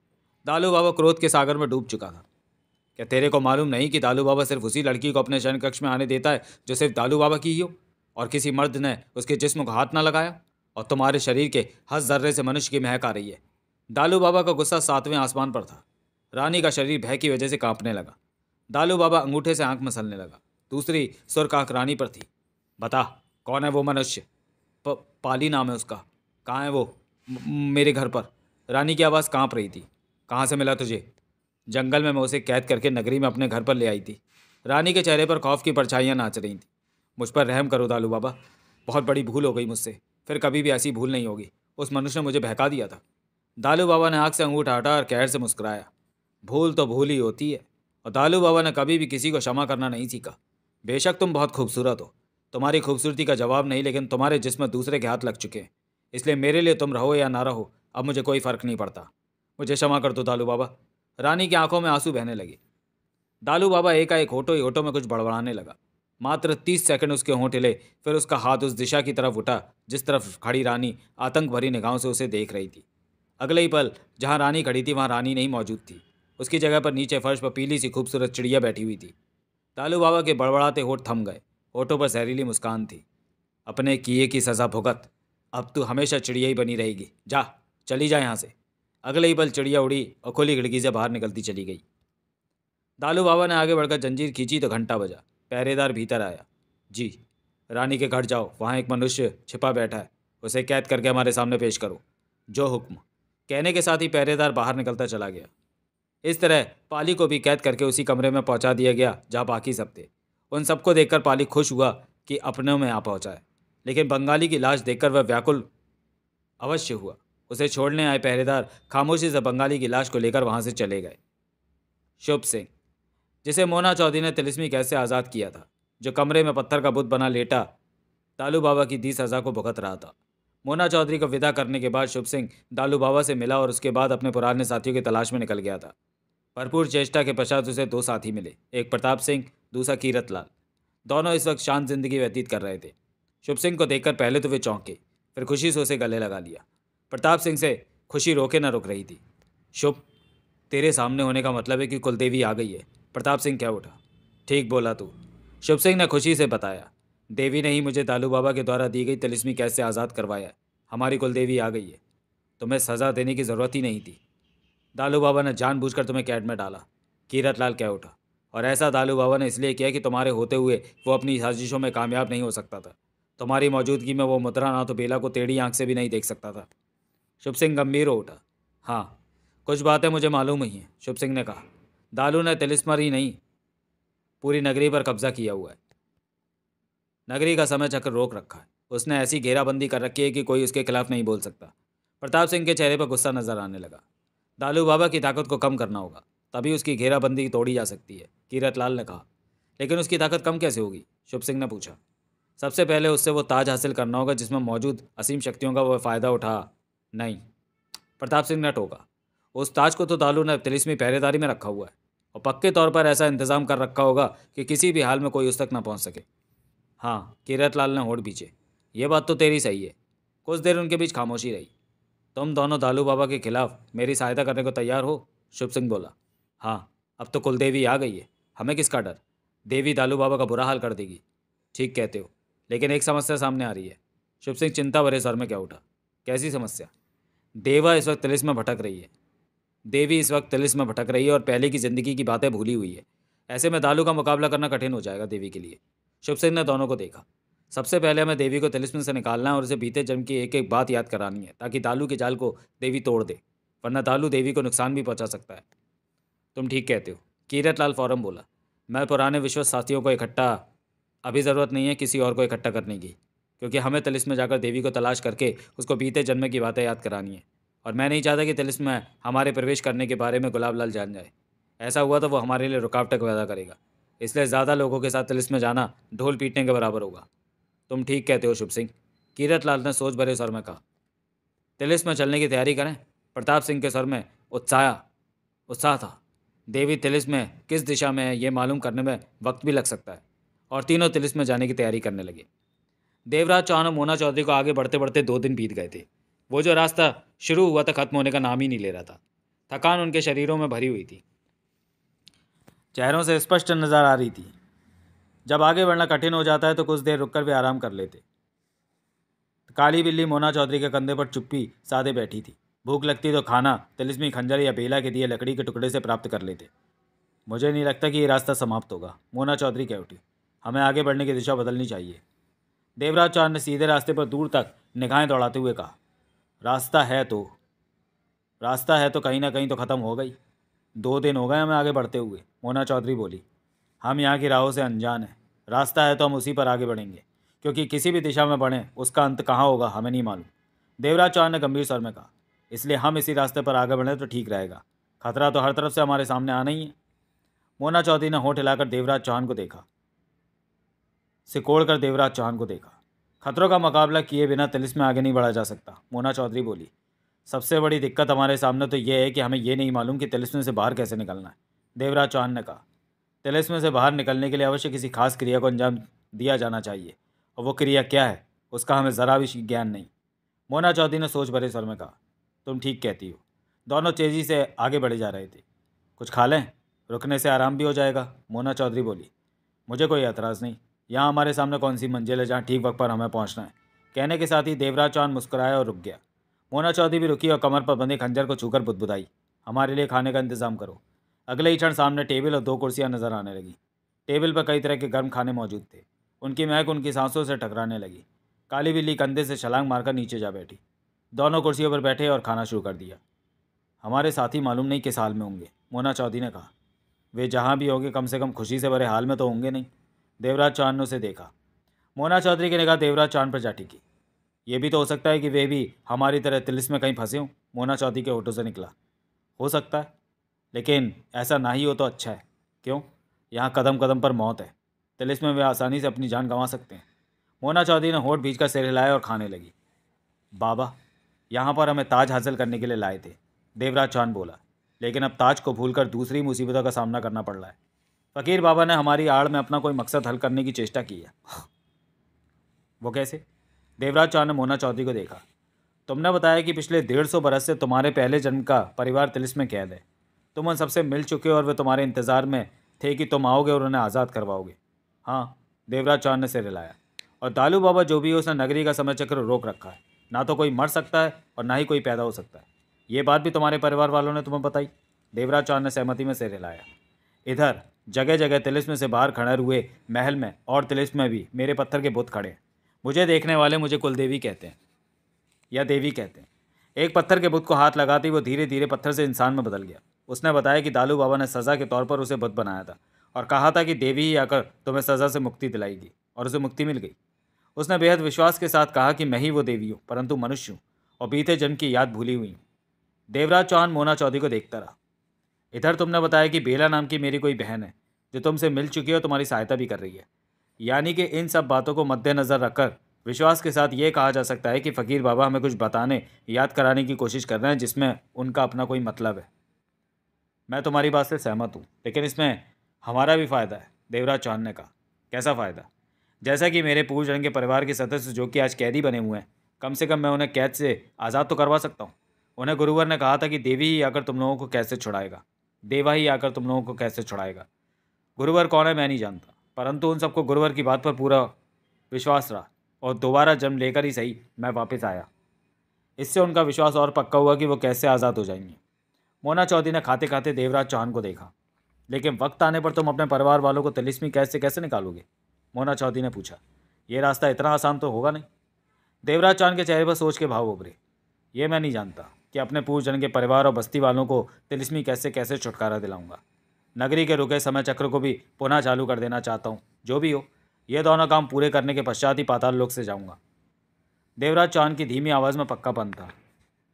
दालू बाबा क्रोध के सागर में डूब चुका था क्या तेरे को मालूम नहीं कि दालू बाबा सिर्फ उसी लड़की को अपने शयन कक्ष में आने देता है जो सिर्फ दालू बाबा की ही हो और किसी मर्द ने उसके जिस्म को हाथ ना लगाया और तुम्हारे शरीर के हर जर्रे से मनुष्य की महक आ रही है दालू बाबा का गुस्सा सातवें आसमान पर था रानी का शरीर भय की वजह से कांपने लगा दालू बाबा अंगूठे से आंख मसलने लगा दूसरी सुर्ख आंख रानी पर थी बता कौन है वो मनुष्य पाली नाम है उसका कहाँ है वो मेरे घर पर रानी की आवाज़ कांप रही थी कहाँ से मिला तुझे जंगल में मैं उसे कैद करके नगरी में अपने घर पर ले आई थी रानी के चेहरे पर खौफ की परछाइयाँ नाच रही थी मुझ पर रहम करो दालू बाबा बहुत बड़ी भूल हो गई मुझसे फिर कभी भी ऐसी भूल नहीं होगी उस मनुष्य ने मुझे बहका दिया था दालू बाबा ने आँख से अंगूठा हटा और कहर से मुस्कुराया भूल तो भूल ही होती है और दालू बाबा ने कभी भी किसी को क्षमा करना नहीं सीखा बेशक तुम बहुत खूबसूरत हो तुम्हारी खूबसूरती का जवाब नहीं लेकिन तुम्हारे जिसमें दूसरे के हाथ लग चुके हैं इसलिए मेरे लिए तुम रहो या ना रहो अब मुझे कोई फ़र्क नहीं पड़ता मुझे क्षमा कर दो दालू बाबा रानी की आंखों में आंसू बहने लगे दालू बाबा एकाएक होटो ही होटो में कुछ बड़बड़ाने लगा मात्र तीस सेकंड उसके होंठ हिले फिर उसका हाथ उस दिशा की तरफ उठा जिस तरफ खड़ी रानी आतंक भरी निगाहों से उसे देख रही थी अगले ही पल जहाँ रानी खड़ी थी वहाँ रानी नहीं मौजूद थी उसकी जगह पर नीचे फर्श पर पीली सी खूबसूरत चिड़िया बैठी हुई थी दालू बाबा के बड़बड़ाते होठ थम गए होठों पर जहरीली मुस्कान थी अपने किए की सज़ा भुगत अब तू हमेशा चिड़िया ही बनी रहेगी जा चली जा यहाँ से अगले ही पल चिड़िया उड़ी और खुली खिड़की से बाहर निकलती चली गई दालू बाबा ने आगे बढ़कर जंजीर खींची तो घंटा बजा पहरेदार भीतर आया जी रानी के घर जाओ वहाँ एक मनुष्य छिपा बैठा है उसे कैद करके हमारे सामने पेश करो जो हुक्म कहने के साथ ही पहरेदार बाहर निकलता चला गया इस तरह पाली को भी कैद करके उसी कमरे में पहुंचा दिया गया जहाँ बाकी सब थे उन सबको देखकर पाली खुश हुआ कि अपनों में आ पहुँचाए है लेकिन बंगाली की लाश देखकर वह व्याकुल अवश्य हुआ उसे छोड़ने आए पहरेदार खामोशी से बंगाली की लाश को लेकर वहाँ से चले गए शुभ सिंह जिसे मोना चौधरी ने तिलिस्मी कैसे आज़ाद किया था जो कमरे में पत्थर का बुत बना लेटा दालू बाबा की दी सज़ा को भुगत रहा था मोना चौधरी को विदा करने के बाद शुभ सिंह दालू बाबा से मिला और उसके बाद अपने पुराने साथियों की तलाश में निकल गया था भरपूर चेष्टा के पश्चात उसे दो साथी मिले एक प्रताप सिंह दूसरा कीरत लाल दोनों इस वक्त शांत जिंदगी व्यतीत कर रहे थे शुभ सिंह को देखकर पहले तो वे चौंके फिर खुशी से उसे गले लगा लिया प्रताप सिंह से खुशी रोके ना रुक रही थी शुभ तेरे सामने होने का मतलब है कि कुलदेवी आ गई है प्रताप सिंह क्या उठा ठीक बोला तू शुभ सिंह ने खुशी से बताया देवी ने ही मुझे दालू बाबा के द्वारा दी गई तिलिस्मी कैसे आज़ाद करवाया हमारी कुलदेवी आ गई है तुम्हें सज़ा देने की ज़रूरत ही नहीं थी दालू बाबा ने जानबूझकर तुम्हें कैड में डाला कीरत लाल क्या उठा और ऐसा दालू बाबा ने इसलिए किया कि तुम्हारे होते हुए वो अपनी साजिशों में कामयाब नहीं हो सकता था तुम्हारी मौजूदगी में वो मुद्रा ना तो बेला को टेढ़ी आंख से भी नहीं देख सकता था शुभ सिंह गंभीर हो उठा हाँ कुछ बातें मुझे मालूम ही हैं शुभ सिंह ने कहा दालू ने तिलिस्मर ही नहीं पूरी नगरी पर कब्जा किया हुआ है नगरी का समय चक्र रोक रखा है उसने ऐसी घेराबंदी कर रखी है कि कोई उसके खिलाफ नहीं बोल सकता प्रताप सिंह के चेहरे पर गुस्सा नजर आने लगा दालू बाबा की ताकत को कम करना होगा तभी उसकी घेराबंदी तोड़ी जा सकती है कीरत लाल ने कहा लेकिन उसकी ताकत कम कैसे होगी शुभ सिंह ने पूछा सबसे पहले उससे वो ताज हासिल करना होगा जिसमें मौजूद असीम शक्तियों का वह फ़ायदा उठा नहीं प्रताप सिंह नट होगा उस ताज को तो दालू ने तिलिस्मी पहरेदारी में रखा हुआ है और पक्के तौर पर ऐसा इंतज़ाम कर रखा होगा कि किसी भी हाल में कोई उस तक ना पहुंच सके हाँ किरत लाल ने होड़ पीछे ये बात तो तेरी सही है कुछ देर उनके बीच खामोशी रही तुम दोनों दालू बाबा के खिलाफ मेरी सहायता करने को तैयार हो शुभ सिंह बोला हाँ अब तो कुलदेवी आ गई है हमें किसका डर देवी दालू बाबा का बुरा हाल कर देगी ठीक कहते हो लेकिन एक समस्या सामने आ रही है शुभ सिंह चिंता भरे सर में क्या उठा कैसी समस्या देवा इस वक्त तिलिस में भटक रही है देवी इस वक्त तिलिस में भटक रही है और पहले की ज़िंदगी की बातें भूली हुई है ऐसे में दालू का मुकाबला करना कठिन हो जाएगा देवी के लिए शुभ सिंह ने दोनों को देखा सबसे पहले हमें देवी को तिलिस्म से निकालना है और उसे बीते जन्म की एक एक बात याद करानी है ताकि दालू के जाल को देवी तोड़ दे वरना दालू देवी को नुकसान भी पहुंचा सकता है तुम ठीक कहते हो कीरत लाल फौरम बोला मैं पुराने विश्व साथियों को इकट्ठा अभी ज़रूरत नहीं है किसी और को इकट्ठा करने की क्योंकि हमें तिलिस में जाकर देवी को तलाश करके उसको बीते जन्म की बातें याद करानी है और मैं नहीं चाहता कि तिलिस में हमारे प्रवेश करने के बारे में गुलाब लाल जान जाए ऐसा हुआ तो वो हमारे लिए रुकावटें पैदा करेगा इसलिए ज़्यादा लोगों के साथ तिलिस में जाना ढोल पीटने के बराबर होगा तुम ठीक कहते हो शुभ सिंह कीरत लाल ने सोच भरे स्वर में कहा तिलिस में चलने की तैयारी करें प्रताप सिंह के स्वर में उत्साह उत्साह था देवी तिलिस में किस दिशा में है ये मालूम करने में वक्त भी लग सकता है और तीनों तिलिस में जाने की तैयारी करने लगे देवराज चौहान और मोना चौधरी को आगे बढ़ते बढ़ते दो दिन बीत गए थे वो जो रास्ता शुरू हुआ था खत्म होने का नाम ही नहीं ले रहा था थकान उनके शरीरों में भरी हुई थी चेहरों से स्पष्ट नज़र आ रही थी जब आगे बढ़ना कठिन हो जाता है तो कुछ देर रुककर वे आराम कर लेते काली बिल्ली मोना चौधरी के कंधे पर चुप्पी सादे बैठी थी भूख लगती तो खाना तिलिस्मी खंजर या बेला के दिए लकड़ी के टुकड़े से प्राप्त कर लेते मुझे नहीं लगता कि ये रास्ता समाप्त होगा मोना चौधरी कह उठी हमें आगे बढ़ने की दिशा बदलनी चाहिए देवराचार्य ने सीधे रास्ते पर दूर तक निगाहें दौड़ाते हुए कहा रास्ता है तो रास्ता है तो कहीं ना कहीं तो ख़त्म हो गई दो दिन हो गए हमें आगे बढ़ते हुए मोना चौधरी बोली हम यहाँ की राहों से अनजान हैं रास्ता है तो हम उसी पर आगे बढ़ेंगे क्योंकि किसी भी दिशा में बढ़ें उसका अंत कहाँ होगा हमें नहीं मालूम देवराज चौहान ने गंभीर स्वर में कहा इसलिए हम इसी रास्ते पर आगे बढ़ें तो ठीक रहेगा खतरा तो हर तरफ से हमारे सामने आना ही है मोना चौधरी ने होठ हिलाकर देवराज चौहान को देखा सिकोड़ कर देवराज चौहान को देखा खतरों का मुकाबला किए बिना तिलिस में आगे नहीं बढ़ा जा सकता मोना चौधरी बोली सबसे बड़ी दिक्कत हमारे सामने तो यह है कि हमें यह नहीं मालूम कि तिलिस में से बाहर कैसे निकलना है देवराज चौहान ने कहा तिलिस में से बाहर निकलने के लिए अवश्य किसी खास क्रिया को अंजाम दिया जाना चाहिए और वो क्रिया क्या है उसका हमें ज़रा भी ज्ञान नहीं मोना चौधरी ने सोच भरे स्वर में कहा तुम ठीक कहती हो दोनों तेज़ी से आगे बढ़े जा रहे थे कुछ खा लें रुकने से आराम भी हो जाएगा मोना चौधरी बोली मुझे कोई एतराज़ नहीं यहाँ हमारे सामने कौन सी मंजिल है जहाँ ठीक वक्त पर हमें पहुँचना है कहने के साथ ही देवराज चौहान मुस्कुराया और रुक गया मोना चौधरी भी रुकी और कमर पर बंधे खंजर को छूकर बुदबुदाई हमारे लिए खाने का इंतजाम करो अगले ही क्षण सामने टेबल और दो कुर्सियाँ नजर आने लगी टेबल पर कई तरह के गर्म खाने मौजूद थे उनकी महक उनकी सांसों से टकराने लगी काली बिल्ली कंधे से छलांग मारकर नीचे जा बैठी दोनों कुर्सियों पर बैठे और खाना शुरू कर दिया हमारे साथी मालूम नहीं किस हाल में होंगे मोना चौधरी ने कहा वे जहाँ भी होंगे कम से कम खुशी से भरे हाल में तो होंगे नहीं देवराज ने उसे देखा मोना चौधरी की निगाह देवराज चांद पर जाटी की यह भी तो हो सकता है कि वे भी हमारी तरह तिलिस में कहीं फंसे हों मोना चौधरी के ऑटो से निकला हो सकता है लेकिन ऐसा ना ही हो तो अच्छा है क्यों यहाँ कदम कदम पर मौत है तिलिस में वे आसानी से अपनी जान गंवा सकते हैं मोना चौधरी ने होठ बीच का सिर हिलाया और खाने लगी बाबा यहाँ पर हमें ताज हासिल करने के लिए लाए थे देवराज चांद बोला लेकिन अब ताज को भूलकर दूसरी मुसीबतों का सामना करना पड़ रहा है फ़कीर बाबा ने हमारी आड़ में अपना कोई मकसद हल करने की चेष्टा की है वो कैसे देवराज चौहान ने मोना चौधरी को देखा तुमने बताया कि पिछले डेढ़ सौ बरस से तुम्हारे पहले जन्म का परिवार तिलिस में कैद है तुम उन सबसे मिल चुके हो और वे तुम्हारे इंतज़ार में थे कि तुम आओगे और उन्हें आज़ाद करवाओगे हाँ देवराज चौहान ने सिर हिलाया और दालू बाबा जो भी है उसने नगरी का समय चक्र रोक रखा है ना तो कोई मर सकता है और ना ही कोई पैदा हो सकता है ये बात भी तुम्हारे परिवार वालों ने तुम्हें बताई देवराज चौहान ने सहमति में सिर हिलाया इधर जगह जगह तिलिस्म से बाहर खड़े हुए महल में और तिलिस्म में भी मेरे पत्थर के बुत खड़े मुझे देखने वाले मुझे कुलदेवी कहते हैं या देवी कहते हैं एक पत्थर के बुत को हाथ लगाते ही वो धीरे धीरे पत्थर से इंसान में बदल गया उसने बताया कि दालू बाबा ने सज़ा के तौर पर उसे बुत बनाया था और कहा था कि देवी ही आकर तुम्हें सज़ा से मुक्ति दिलाएगी और उसे मुक्ति मिल गई उसने बेहद विश्वास के साथ कहा कि मैं ही वो देवी हूँ परंतु मनुष्य हूँ और बीते जन्म की याद भूली हुई हूँ देवराज चौहान मोना चौधरी को देखता रहा इधर तुमने बताया कि बेला नाम की मेरी कोई बहन है जो तुमसे मिल चुकी है और तुम्हारी सहायता भी कर रही है यानी कि इन सब बातों को मद्देनज़र रखकर विश्वास के साथ ये कहा जा सकता है कि फ़कीर बाबा हमें कुछ बताने याद कराने की कोशिश कर रहे हैं जिसमें उनका अपना कोई मतलब है मैं तुम्हारी बात से सहमत हूँ लेकिन इसमें हमारा भी फ़ायदा है देवराज चौहान ने कहा कैसा फ़ायदा जैसा कि मेरे पूर्व के परिवार के सदस्य जो कि आज कैदी बने हुए हैं कम से कम मैं उन्हें कैद से आज़ाद तो करवा सकता हूँ उन्हें गुरुवर ने कहा था कि देवी ही आकर तुम लोगों को कैसे छुड़ाएगा देवा ही आकर तुम लोगों को कैसे छुड़ाएगा गुरुवर कौन है मैं नहीं जानता परंतु उन सबको गुरुवर की बात पर पूरा विश्वास रहा और दोबारा जन्म लेकर ही सही मैं वापस आया इससे उनका विश्वास और पक्का हुआ कि वो कैसे आज़ाद हो जाएंगे मोना चौधरी ने खाते खाते देवराज चौहान को देखा लेकिन वक्त आने पर तुम अपने परिवार वालों को तिलिस्मी कैद से कैसे निकालोगे मोना चौधरी ने पूछा ये रास्ता इतना आसान तो होगा नहीं देवराज चौहान के चेहरे पर सोच के भाव उभरे ये मैं नहीं जानता कि अपने पूर्वजन के परिवार और बस्ती वालों को तिलिस्मी कैसे कैसे छुटकारा दिलाऊंगा नगरी के रुके समय चक्र को भी पुनः चालू कर देना चाहता हूँ जो भी हो ये दोनों काम पूरे करने के पश्चात ही पाताल लोक से जाऊँगा देवराज चौहान की धीमी आवाज़ में पक्का बंद था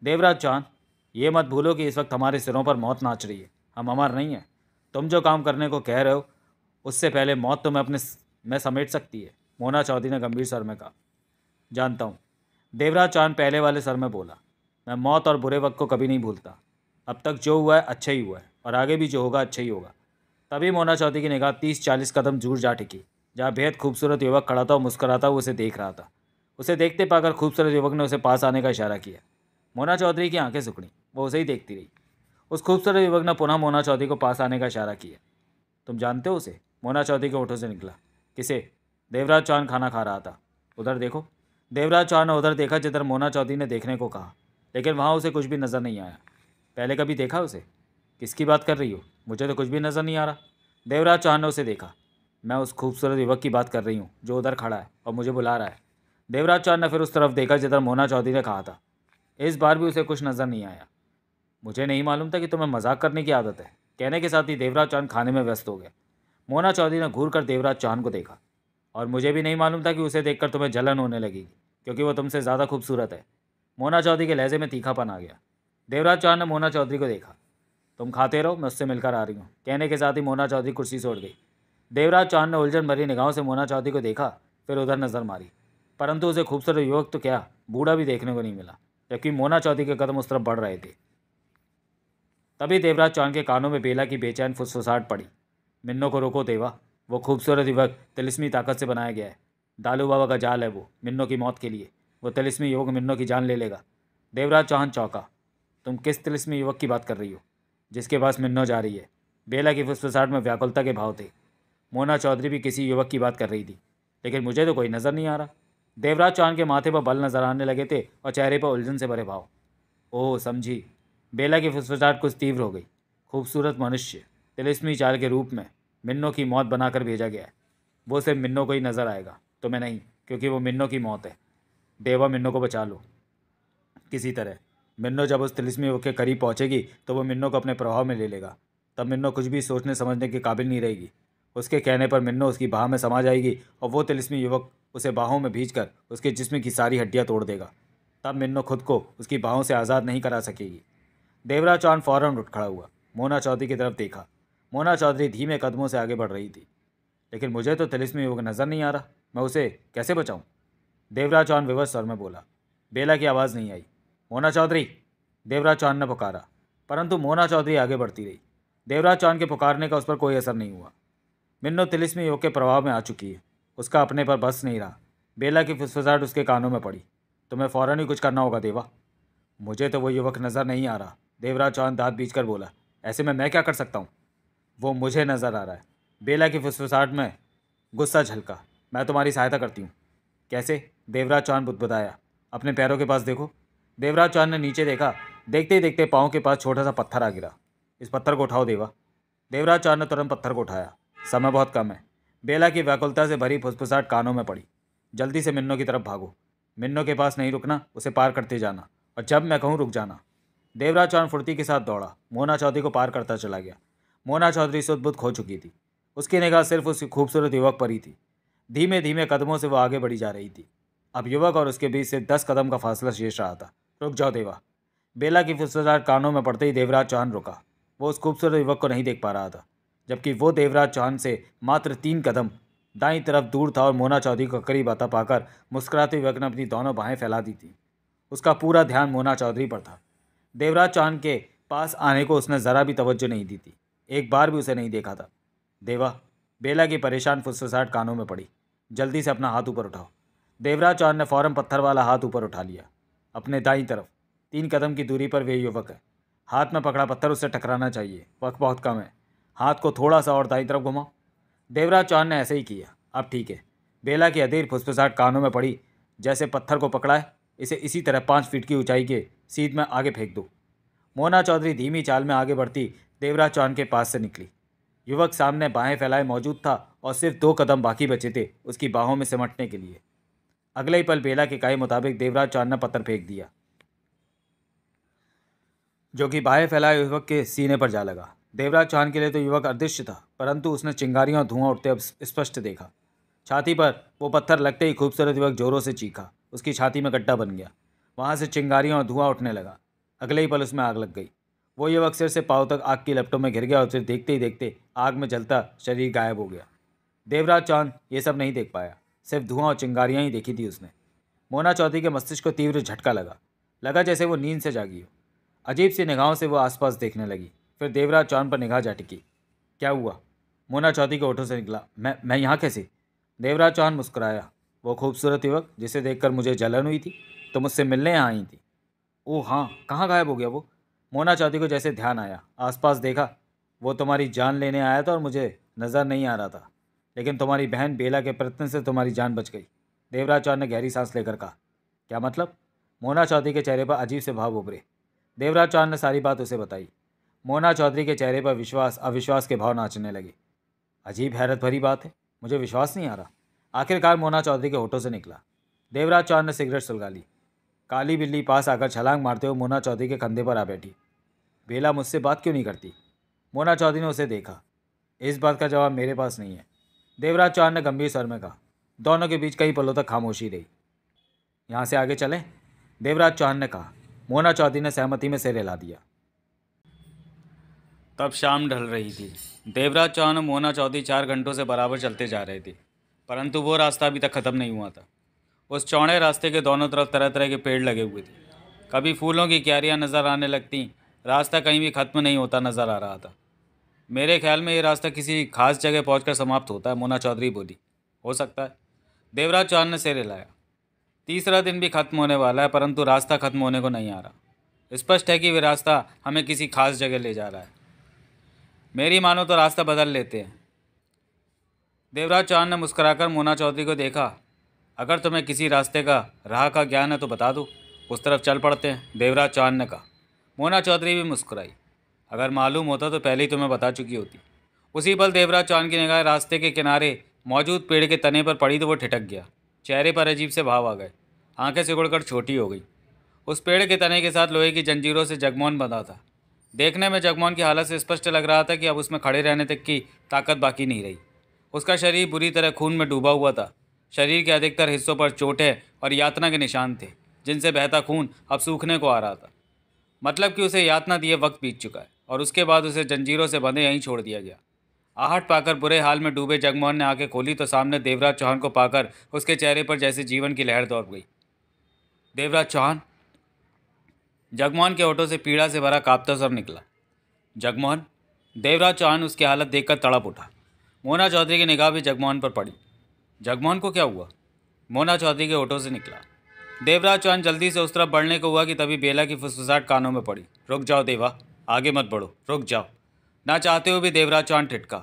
देवराज चौहान ये मत भूलो कि इस वक्त हमारे सिरों पर मौत नाच रही है हम अमर नहीं हैं तुम जो काम करने को कह रहे हो उससे पहले मौत तुम्हें अपने में समेट सकती है मोना चौधरी ने गंभीर स्वर में कहा जानता हूँ देवराज चौहान पहले वाले सर में बोला मैं मौत और बुरे वक्त को कभी नहीं भूलता अब तक जो हुआ है अच्छा ही हुआ है और आगे भी जो होगा अच्छा ही होगा तभी मोना चौधरी की निगाह तीस चालीस कदम दूर जा टिकी जहाँ बेहद खूबसूरत युवक खड़ा था और मुस्कराता हुआ उसे देख रहा था उसे देखते पाकर खूबसूरत युवक ने उसे पास आने का इशारा किया मोना चौधरी की आंखें सुखड़ी वो उसे ही देखती रही उस खूबसूरत युवक ने पुनः मोना चौधरी को पास आने का इशारा किया तुम जानते हो उसे मोना चौधरी के ऑटो से निकला किसे देवराज चौहान खाना खा रहा था उधर देखो देवराज चौहान ने उधर देखा जिधर मोना चौधरी ने देखने को कहा लेकिन वहाँ उसे कुछ भी नज़र नहीं आया पहले कभी देखा उसे किसकी बात कर रही हो मुझे तो कुछ भी नज़र नहीं आ रहा देवराज चौहान ने उसे देखा मैं उस खूबसूरत युवक की बात कर रही हूँ जो उधर खड़ा है और मुझे बुला रहा है देवराज चौहान ने फिर उस तरफ देखा जिधर मोना चौधरी ने कहा था इस बार भी उसे कुछ नज़र नहीं आया मुझे नहीं मालूम था कि तुम्हें मजाक करने की आदत है कहने के साथ ही देवराज चौहान खाने में व्यस्त हो गया मोना चौधरी ने घूर कर देवराज चौहान को देखा और मुझे भी नहीं मालूम था कि उसे देखकर तुम्हें जलन होने लगेगी क्योंकि वो तुमसे ज़्यादा खूबसूरत है मोना चौधरी के लहजे में तीखापन आ गया देवराज चौहान ने मोना चौधरी को देखा तुम खाते रहो मैं उससे मिलकर आ रही हूँ कहने के साथ ही मोना चौधरी कुर्सी छोड़ गई देवराज चौहान ने उलझन भरी निगाहों से मोना चौधरी को देखा फिर उधर नज़र मारी परंतु उसे खूबसूरत युवक तो क्या बूढ़ा भी देखने को नहीं मिला जबकि मोना चौधरी के कदम उस तरफ बढ़ रहे थे तभी देवराज चौहान के कानों में बेला की बेचैन फुसफुसाहट पड़ी मिन्नो को रोको देवा वो खूबसूरत युवक तिलिस्मी ताकत से बनाया गया है दालू बाबा का जाल है वो मिन्नो की मौत के लिए वो तिलिस्मी युवक मिन्नो की जान ले लेगा देवराज चौहान चौका तुम किस तिलिस्मी युवक की बात कर रही हो जिसके पास मिन्नो जा रही है बेला की फुसफुसाहट में व्याकुलता के भाव थे मोना चौधरी भी किसी युवक की बात कर रही थी लेकिन मुझे तो कोई नज़र नहीं आ रहा देवराज चौहान के माथे पर बल नजर आने लगे थे और चेहरे पर उलझन से भरे भाव ओह समझी बेला की फुसफुसाहट कुछ तीव्र हो गई खूबसूरत मनुष्य तिलिस्मी चाल के रूप में मिन्नो की मौत बनाकर भेजा गया है वो सिर्फ मिन्नो को ही नज़र आएगा तो मैं नहीं क्योंकि वो मिन्नो की मौत है देवा मिन्नो को बचा लो किसी तरह मिन्नो जब उस तिलिस्मी के करीब पहुंचेगी तो वो मिन्नो को अपने प्रभाव में ले लेगा तब मिन्नो कुछ भी सोचने समझने के काबिल नहीं रहेगी उसके कहने पर मिन्नो उसकी बाह में समा जाएगी और वो तिलिस्मी युवक उसे बाहों में भीज कर उसके जिसम की सारी हड्डियाँ तोड़ देगा तब मिन्नो खुद को उसकी बाहों से आज़ाद नहीं करा सकेगी देवरा चौहान फ़ौरन उठ खड़ा हुआ मोना चौधरी की तरफ देखा मोना चौधरी धीमे कदमों से आगे बढ़ रही थी लेकिन मुझे तो तिलिस्मी युवक नज़र नहीं आ रहा मैं उसे कैसे बचाऊँ देवरा चौहान विवश स्वर में बोला बेला की आवाज़ नहीं आई मोना चौधरी देवराज चौहान ने पुकारा परंतु मोना चौधरी आगे बढ़ती रही देवराज चौहान के पुकारने का उस पर कोई असर नहीं हुआ मिन्नो तिलिस्मी योग के प्रभाव में आ चुकी है उसका अपने पर बस नहीं रहा बेला की फुसफुसाहट उसके कानों में पड़ी तुम्हें फ़ौरन ही कुछ करना होगा देवा मुझे तो वो युवक नज़र नहीं आ रहा देवराज चौहान दाँत बीच कर बोला ऐसे में मैं क्या कर सकता हूँ वो मुझे नज़र आ रहा है बेला की फुसफुसाहट में गुस्सा झलका मैं तुम्हारी सहायता करती हूँ कैसे देवराज चौहान बुदबुदाया अपने पैरों के पास देखो देवराज चौहान ने नीचे देखा देखते ही देखते पाँव के पास छोटा सा पत्थर आ गिरा इस पत्थर को उठाओ देवा देवराज चौहान ने तुरंत पत्थर को उठाया समय बहुत कम है बेला की व्याकुलता से भरी फुसफुसाहट कानों में पड़ी जल्दी से मिन्नो की तरफ भागो मिन्नो के पास नहीं रुकना उसे पार करते जाना और जब मैं कहूँ रुक जाना देवराज चौहान फुर्ती के साथ दौड़ा मोना चौधरी को पार करता चला गया मोना चौधरी सुदबुद खो चुकी थी उसकी निगाह सिर्फ उस खूबसूरत युवक पर ही थी धीमे धीमे कदमों से वह आगे बढ़ी जा रही थी अब युवक और उसके बीच से दस कदम का फासला शेष रहा था रुक जाओ देवा बेला की फुसफुसाहट कानों में पड़ते ही देवराज चौहान रुका वो उस खूबसूरत युवक को नहीं देख पा रहा था जबकि वो देवराज चौहान से मात्र तीन कदम दाई तरफ दूर था और मोना चौधरी को करीब आता पाकर मुस्कुराते युवक ने अपनी दोनों बाहें फैला दी थी उसका पूरा ध्यान मोना चौधरी पर था देवराज चौहान के पास आने को उसने ज़रा भी तवज्जो नहीं दी थी एक बार भी उसे नहीं देखा था देवा बेला की परेशान फुसफुसाहट कानों में पड़ी जल्दी से अपना हाथ ऊपर उठाओ देवराज चौहान ने फ़ौरन पत्थर वाला हाथ ऊपर उठा लिया अपने दाई तरफ तीन कदम की दूरी पर वे युवक है हाथ में पकड़ा पत्थर उसे टकराना चाहिए वक्त बहुत कम है हाथ को थोड़ा सा और दाई तरफ घुमाओ देवराज चौहान ने ऐसे ही किया अब ठीक है बेला की अधीर फुसफुसाहट कानों में पड़ी जैसे पत्थर को पकड़ा है इसे इसी तरह पाँच फीट की ऊंचाई के सीध में आगे फेंक दो मोना चौधरी धीमी चाल में आगे बढ़ती देवराज चौहान के पास से निकली युवक सामने बाहें फैलाए मौजूद था और सिर्फ दो कदम बाकी बचे थे उसकी बाहों में सिमटने के लिए अगले ही पल बेला के कहे मुताबिक देवराज चांद ने पत्थर फेंक दिया जो कि बाहें फैलाए युवक के सीने पर जा लगा देवराज चांद के लिए तो युवक अदृश्य था परंतु उसने चिंगारियों और धुआं उठते अब स्पष्ट देखा छाती पर वो पत्थर लगते ही खूबसूरत युवक जोरों से चीखा उसकी छाती में गड्ढा बन गया वहाँ से चिंगारियों और धुआं उठने लगा अगले ही पल उसमें आग लग गई वो युवक सिर से पाव तक आग की लपटों में घिर गया और फिर देखते ही देखते आग में जलता शरीर गायब हो गया देवराज चांद ये सब नहीं देख पाया सिर्फ धुआं और चिंगारियाँ ही देखी थी उसने मोना चौधरी के मस्तिष्क को तीव्र झटका लगा लगा जैसे वो नींद से जागी हो अजीब सी निगाहों से वो आसपास देखने लगी फिर देवराज चौहान पर निगाह जा क्या हुआ मोना चौधरी के ओठों से निकला मैं मैं यहाँ कैसे देवराज चौहान मुस्कुराया वो खूबसूरत युवक जिसे देखकर मुझे जलन हुई थी तो मुझसे मिलने यहाँ आई थी ओ हाँ कहाँ गायब हो गया वो मोना चौधरी को जैसे ध्यान आया आसपास देखा वो तुम्हारी जान लेने आया था और मुझे नज़र नहीं आ रहा था लेकिन तुम्हारी बहन बेला के प्रयत्न से तुम्हारी जान बच गई देवराज चौहान ने गहरी सांस लेकर कहा क्या मतलब मोना चौधरी के चेहरे पर अजीब से भाव उभरे देवराज चौहान ने सारी बात उसे बताई मोना चौधरी के चेहरे पर विश्वास अविश्वास के भाव नाचने लगे अजीब हैरत भरी बात है मुझे विश्वास नहीं आ रहा आखिरकार मोना चौधरी के होठों से निकला देवराज चौहान ने सिगरेट सुलगा ली काली बिल्ली पास आकर छलांग मारते हुए मोना चौधरी के कंधे पर आ बैठी बेला मुझसे बात क्यों नहीं करती मोना चौधरी ने उसे देखा इस बात का जवाब मेरे पास नहीं है देवराज चौहान ने गंभीर स्वर में कहा दोनों के बीच कई पलों तक खामोशी रही यहाँ से आगे चलें देवराज चौहान ने कहा मोना चौधरी ने सहमति में सिर हिला दिया तब शाम ढल रही थी देवराज चौहान और मोना चौधरी चार घंटों से बराबर चलते जा रहे थे परंतु वो रास्ता अभी तक ख़त्म नहीं हुआ था उस चौड़े रास्ते के दोनों तरफ तरह तरह के पेड़ लगे हुए थे कभी फूलों की क्यारियाँ नज़र आने लगती रास्ता कहीं भी ख़त्म नहीं होता नज़र आ रहा था मेरे ख्याल में ये रास्ता किसी खास जगह पहुँच समाप्त होता है मोना चौधरी बोली हो सकता है देवराज चौहान ने सिर हिलाया तीसरा दिन भी खत्म होने वाला है परंतु रास्ता खत्म होने को नहीं आ रहा स्पष्ट है कि वे रास्ता हमें किसी खास जगह ले जा रहा है मेरी मानो तो रास्ता बदल लेते हैं देवराज चौहान ने मुस्कराकर मोना चौधरी को देखा अगर तुम्हें किसी रास्ते का राह का ज्ञान है तो बता दो उस तरफ चल पड़ते हैं देवराज चौहान ने कहा मोना चौधरी भी मुस्कुराई अगर मालूम होता तो पहले ही तुम्हें बता चुकी होती उसी पल देवराज चौहान की निगाह रास्ते के किनारे मौजूद पेड़ के तने पर पड़ी तो वो ठिटक गया चेहरे पर अजीब से भाव आ गए आंखें सिकुड़कर छोटी हो गई उस पेड़ के तने के साथ लोहे की जंजीरों से जगमोहन बंधा था देखने में जगमोहन की हालत से स्पष्ट लग रहा था कि अब उसमें खड़े रहने तक की ताकत बाकी नहीं रही उसका शरीर बुरी तरह खून में डूबा हुआ था शरीर के अधिकतर हिस्सों पर चोटें और यातना के निशान थे जिनसे बहता खून अब सूखने को आ रहा था मतलब कि उसे यातना दिए वक्त बीत चुका है और उसके बाद उसे जंजीरों से बंधे यहीं छोड़ दिया गया आहट पाकर बुरे हाल में डूबे जगमोहन ने आंखें खोली तो सामने देवराज चौहान को पाकर उसके चेहरे पर जैसे जीवन की लहर दौड़ गई देवराज चौहान जगमोहन के ऑटो से पीड़ा से भरा कापता सर निकला जगमोहन देवराज चौहान उसकी हालत देखकर तड़प उठा मोना चौधरी की निगाह भी जगमोहन पर पड़ी जगमोहन को क्या हुआ मोना चौधरी के ऑटो से निकला देवराज चौहान जल्दी से उस तरफ बढ़ने को हुआ कि तभी बेला की फुसफुसाहट कानों में पड़ी रुक जाओ देवा आगे मत बढ़ो रुक जाओ ना चाहते हुए भी देवराज चौहान ठिटका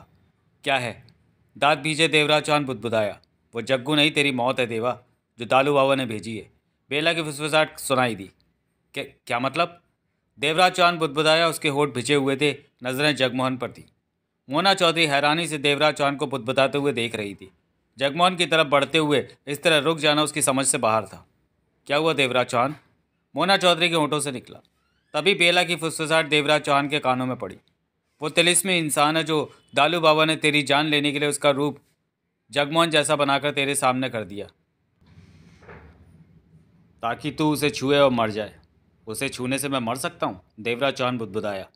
क्या है दाद बीजे देवराज चौहान बुदबुदाया वो जग्गू नहीं तेरी मौत है देवा जो दालू बाबा ने भेजी है बेला की फुसफुसाहट सुनाई दी क्या क्या मतलब देवराज चौहान बुदबुदाया उसके होठ भिजे हुए थे नज़रें जगमोहन पर थी मोना चौधरी हैरानी से देवराज चौहान को बुदबुदाते हुए देख रही थी जगमोहन की तरफ बढ़ते हुए इस तरह रुक जाना उसकी समझ से बाहर था क्या हुआ देवराज चौहान मोना चौधरी के ऊँटों से निकला तभी बेला की फुसफुसाहट देवराज चौहान के कानों में पड़ी वो तिलिस्मी इंसान है जो दालू बाबा ने तेरी जान लेने के लिए उसका रूप जगमोहन जैसा बनाकर तेरे सामने कर दिया ताकि तू उसे छुए और मर जाए उसे छूने से मैं मर सकता हूँ देवराज चौहान बुदबुदाया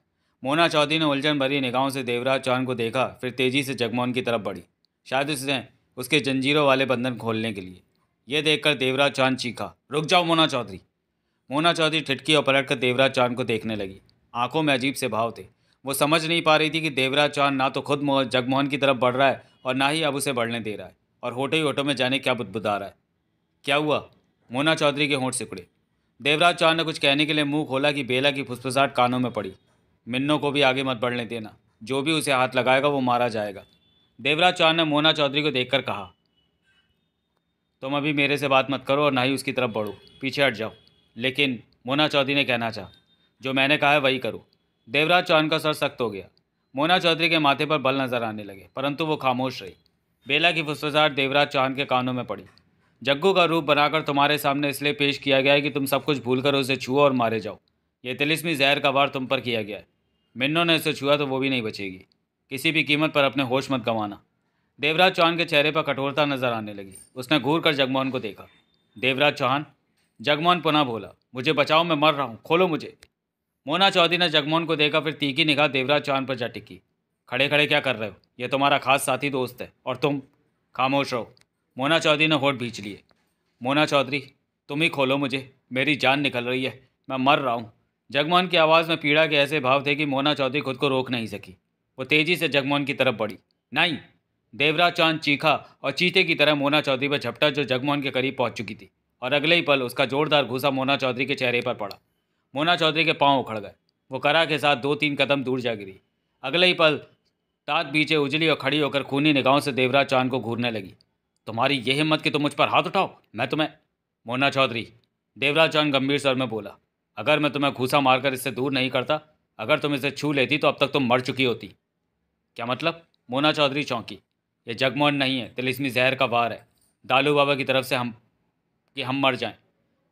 मोना चौधरी ने उलझन भरी निगाहों से देवराज चौहान को देखा फिर तेज़ी से जगमोहन की तरफ बढ़ी शायद उसने उसके जंजीरों वाले बंधन खोलने के लिए यह देखकर देवराज चौहान चीखा रुक जाओ मोना चौधरी मोना चौधरी ठिटकी और पलट कर देवराज चांद को देखने लगी आंखों में अजीब से भाव थे वो समझ नहीं पा रही थी कि देवराज चांद ना तो खुद जगमोहन की तरफ बढ़ रहा है और ना ही अब उसे बढ़ने दे रहा है और होटो ही होटो में जाने क्या बुदबुदा रहा है क्या हुआ मोना चौधरी के होंठ सिकुड़े देवराज चांद ने कुछ कहने के लिए मुंह खोला कि बेला की फुसफुसाहट कानों में पड़ी मिन्नो को भी आगे मत बढ़ने देना जो भी उसे हाथ लगाएगा वो मारा जाएगा देवराज चांद ने मोना चौधरी को देखकर कहा तुम अभी मेरे से बात मत करो और ना ही उसकी तरफ बढ़ो पीछे हट जाओ लेकिन मोना चौधरी ने कहना चाह जो मैंने कहा है वही करो देवराज चौहान का सर सख्त हो गया मोना चौधरी के माथे पर बल नजर आने लगे परंतु वो खामोश रही बेला की फुसफुसाहट देवराज चौहान के कानों में पड़ी जग्गू का रूप बनाकर तुम्हारे सामने इसलिए पेश किया गया है कि तुम सब कुछ भूल कर उसे छुओ और मारे जाओ ये तिलिस्मी जहर का वार तुम पर किया गया है मिन्नो ने उसे छुआ तो वो भी नहीं बचेगी किसी भी कीमत पर अपने होश मत गंवाना देवराज चौहान के चेहरे पर कठोरता नजर आने लगी उसने घूर कर जगमोहन को देखा देवराज चौहान जगमोहन पुनः बोला मुझे बचाओ मैं मर रहा हूँ खोलो मुझे मोना चौधरी ने जगमोहन को देखा फिर तीखी निगाह देवराज चौहान पर जा टिकी खड़े खड़े क्या कर रहे हो ये तुम्हारा खास साथी दोस्त है और तुम खामोश रहो मोना चौधरी ने होठ भींच लिए मोना चौधरी तुम ही खोलो मुझे मेरी जान निकल रही है मैं मर रहा हूँ जगमोहन की आवाज़ में पीड़ा के ऐसे भाव थे कि मोना चौधरी खुद को रोक नहीं सकी वो तेज़ी से जगमोहन की तरफ बढ़ी नहीं देवराज चौहान चीखा और चीते की तरह मोना चौधरी पर झपटा जो जगमोहन के करीब पहुंच चुकी थी और अगले ही पल उसका जोरदार घुसा मोना चौधरी के चेहरे पर पड़ा मोना चौधरी के पाँव उखड़ गए वो करा के साथ दो तीन कदम दूर जा गिरी अगले ही पल दाँत बीचे उजली और खड़ी होकर खूनी निगाहों से देवराज चांद को घूरने लगी तुम्हारी ये हिम्मत कि तुम मुझ पर हाथ उठाओ मैं तुम्हें मोना चौधरी देवराज चांद गंभीर स्वर में बोला अगर मैं तुम्हें घूसा मारकर इससे दूर नहीं करता अगर तुम इसे छू लेती तो अब तक तुम मर चुकी होती क्या मतलब मोना चौधरी चौंकी ये जगमोहन नहीं है तिलिस्मी जहर का वार है दालू बाबा की तरफ से हम कि हम मर जाएं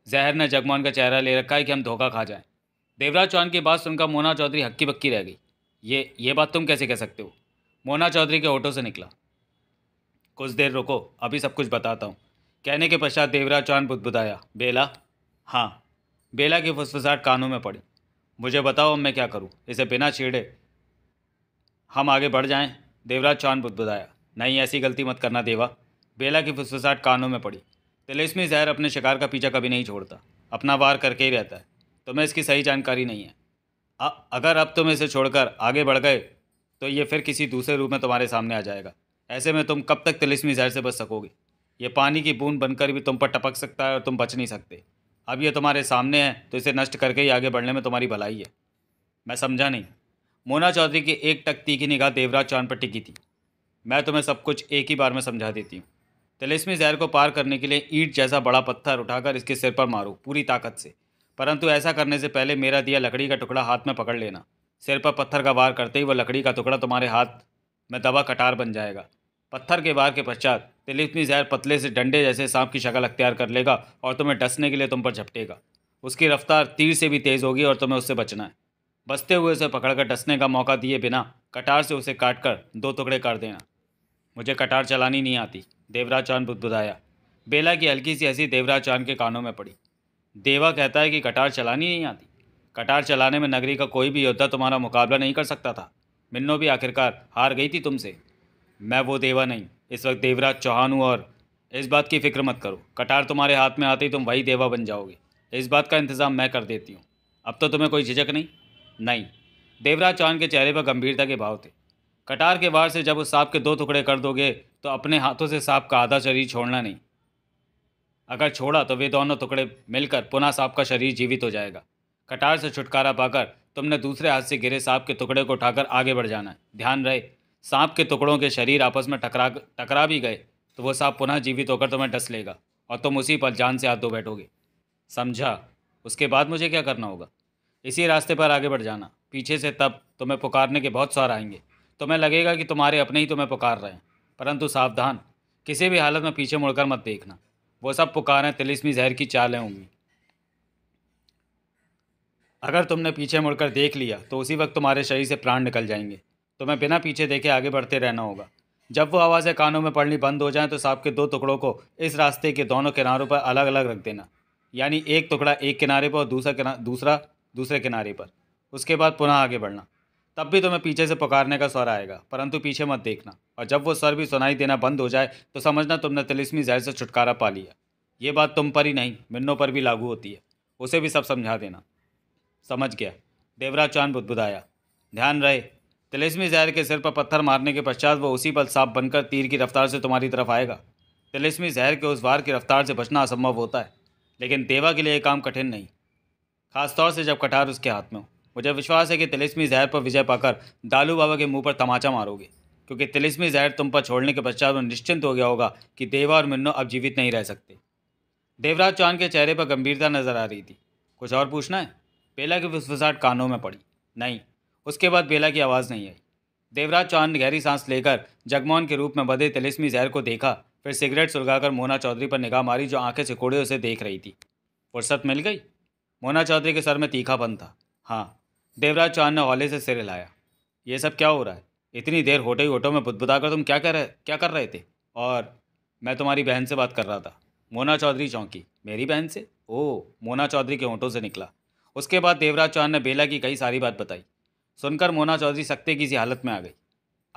जहर ने जगमोहन का चेहरा ले रखा है कि हम धोखा खा जाएं देवराज चौहान की बात सुनकर मोना चौधरी हक्की बक्की रह गई ये ये बात तुम कैसे कह सकते हो मोना चौधरी के ऑटो से निकला कुछ देर रुको अभी सब कुछ बताता हूँ कहने के पश्चात देवराज चौहान बुदबुदाया बेला हाँ बेला की फुसफुसाहट कानों में पड़ी मुझे बताओ अब मैं क्या करूँ इसे बिना छेड़े हम आगे बढ़ जाएं देवराज चौहान बुदबुदाया नहीं ऐसी गलती मत करना देवा बेला की फुसफुसाहट कानों में पड़ी तिलिस्मी जहर अपने शिकार का पीछा कभी नहीं छोड़ता अपना वार करके ही रहता है तुम्हें तो इसकी सही जानकारी नहीं है आ, अगर अब तुम इसे छोड़कर आगे बढ़ गए तो ये फिर किसी दूसरे रूप में तुम्हारे सामने आ जाएगा ऐसे में तुम कब तक तिलिस्मी जहर से बच सकोगे ये पानी की बूंद बनकर भी तुम पर टपक सकता है और तुम बच नहीं सकते अब ये तुम्हारे सामने है तो इसे नष्ट करके ही आगे बढ़ने में तुम्हारी भलाई है मैं समझा नहीं मोना चौधरी की एक टक तीखी निगाह देवराज चौहान पर टिकी थी मैं तुम्हें सब कुछ एक ही बार में समझा देती हूँ तलेसमी जहर को पार करने के लिए ईंट जैसा बड़ा पत्थर उठाकर इसके सिर पर मारो पूरी ताकत से परंतु ऐसा करने से पहले मेरा दिया लकड़ी का टुकड़ा हाथ में पकड़ लेना सिर पर पत्थर का वार करते ही वह लकड़ी का टुकड़ा तुम्हारे हाथ में दबा कटार बन जाएगा पत्थर के वार के पश्चात तिलिस्मी जहर पतले से डंडे जैसे सांप की शक्ल अख्तियार कर लेगा और तुम्हें डसने के लिए तुम पर झपटेगा उसकी रफ्तार तीर से भी तेज़ होगी और तुम्हें उससे बचना है बचते हुए उसे पकड़कर डसने का मौका दिए बिना कटार से उसे काट कर दो टुकड़े कर देना मुझे कटार चलानी नहीं आती देवराज चांद बुदबुदाया बेला की हल्की सी हंसी देवराज चांद के कानों में पड़ी देवा कहता है कि कटार चलानी नहीं आती कटार चलाने में नगरी का कोई भी योद्धा तुम्हारा मुकाबला नहीं कर सकता था मिन्नो भी आखिरकार हार गई थी तुमसे मैं वो देवा नहीं इस वक्त देवराज चौहान हूँ और इस बात की फिक्र मत करो कटार तुम्हारे हाथ में आती तुम वही देवा बन जाओगे इस बात का इंतज़ाम मैं कर देती हूँ अब तो तुम्हें कोई झिझक नहीं नहीं देवराज चौहान के चेहरे पर गंभीरता के भाव थे कटार के बाहर से जब उस सांप के दो टुकड़े कर दोगे तो अपने हाथों से सांप का आधा शरीर छोड़ना नहीं अगर छोड़ा तो वे दोनों टुकड़े मिलकर पुनः सांप का शरीर जीवित हो जाएगा कटार से छुटकारा पाकर तुमने दूसरे हाथ से गिरे सांप के टुकड़े को उठाकर आगे बढ़ जाना है ध्यान रहे सांप के टुकड़ों के शरीर आपस में टकरा टकरा भी गए तो वो सांप पुनः जीवित होकर तुम्हें डस लेगा और तुम उसी पर जान से हाथ धो बैठोगे समझा उसके बाद मुझे क्या करना होगा इसी रास्ते पर आगे बढ़ जाना पीछे से तब तुम्हें पुकारने के बहुत सार आएंगे तुम्हें तो लगेगा कि तुम्हारे अपने ही तुम्हें तो पुकार रहे हैं परंतु सावधान किसी भी हालत में पीछे मुड़कर मत देखना वो सब पुकारें तिलिस्मी जहर की चालें होंगी अगर तुमने पीछे मुड़कर देख लिया तो उसी वक्त तुम्हारे शरीर से प्राण निकल जाएंगे तुम्हें बिना पीछे देखे आगे बढ़ते रहना होगा जब वो आवाज़ें कानों में पड़नी बंद हो जाएं तो सांप के दो टुकड़ों को इस रास्ते के दोनों किनारों पर अलग अलग रख देना यानी एक टुकड़ा एक किनारे पर और दूसरा किना दूसरा दूसरे किनारे पर उसके बाद पुनः आगे बढ़ना तब भी तुम्हें पीछे से पुकारने का स्वर आएगा परंतु पीछे मत देखना और जब वो स्वर भी सुनाई देना बंद हो जाए तो समझना तुमने तिलिस्मी जहर से छुटकारा पा लिया ये बात तुम पर ही नहीं मिन्नों पर भी लागू होती है उसे भी सब समझा देना समझ गया देवराज चांद बुदबुदाया ध्यान रहे तिलिस्मी जहर के सिर पर पत्थर मारने के पश्चात वो उसी पल साफ बनकर तीर की रफ्तार से तुम्हारी तरफ आएगा तिलिस्मी जहर के उस वार की रफ्तार से बचना असंभव होता है लेकिन देवा के लिए यह काम कठिन नहीं खासतौर से जब कटार उसके हाथ में हो मुझे विश्वास है कि तिलिस्मी जहर पर विजय पाकर दालू बाबा के मुंह पर तमाचा मारोगे क्योंकि तिलिस्मी जहर तुम पर छोड़ने के पश्चात निश्चिंत हो गया होगा कि देवा और मिन्नो अब जीवित नहीं रह सकते देवराज चौहान के चेहरे पर गंभीरता नजर आ रही थी कुछ और पूछना है बेला की फुसफुसाहट कानों में पड़ी नहीं उसके बाद बेला की आवाज़ नहीं आई देवराज चौहान ने गहरी सांस लेकर जगमोहन के रूप में बधे तिलिस्मी जहर को देखा फिर सिगरेट सुलगाकर मोना चौधरी पर निगाह मारी जो आंखें सिकोड़े उसे देख रही थी फुर्सत मिल गई मोना चौधरी के सर में तीखापन था हाँ देवराज चौहान ने हौले से सिर हिलाया ये सब क्या हो रहा है इतनी देर होटे ही होटो में बुदबुदा कर तुम क्या कर रहे क्या कर रहे थे और मैं तुम्हारी बहन से बात कर रहा था मोना चौधरी चौंकी मेरी बहन से ओह मोना चौधरी के होटों से निकला उसके बाद देवराज चौहान ने बेला की कई सारी बात बताई सुनकर मोना चौधरी सख्ते की सी हालत में आ गई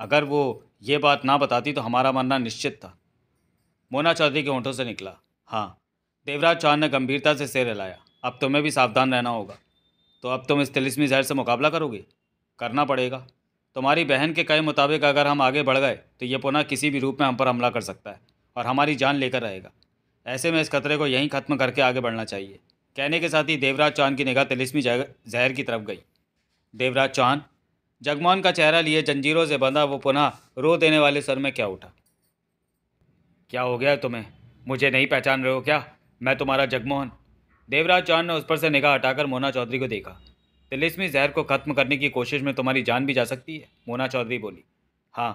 अगर वो ये बात ना बताती तो हमारा मरना निश्चित था मोना चौधरी के होंठों से निकला हाँ देवराज चौहान ने गंभीरता से सिर हिलाया अब तुम्हें भी सावधान रहना होगा तो अब तुम इस तिलिस्मी जहर से मुकाबला करोगे करना पड़ेगा तुम्हारी बहन के कहे मुताबिक अगर हम आगे बढ़ गए तो ये पुनः किसी भी रूप में हम पर हमला कर सकता है और हमारी जान लेकर रहेगा ऐसे में इस खतरे को यहीं ख़त्म करके आगे बढ़ना चाहिए कहने के साथ ही देवराज चौहान की निगाह तिलिस्मी जहर की तरफ गई देवराज चौहान जगमोहन का चेहरा लिए जंजीरों से बंधा वो पुनः रो देने वाले सर में क्या उठा क्या हो गया तुम्हें मुझे नहीं पहचान रहे हो क्या मैं तुम्हारा जगमोहन देवराज चौहान ने उस पर से निगाह हटाकर मोना चौधरी को देखा तिलिस्मी जहर को ख़त्म करने की कोशिश में तुम्हारी जान भी जा सकती है मोना चौधरी बोली हाँ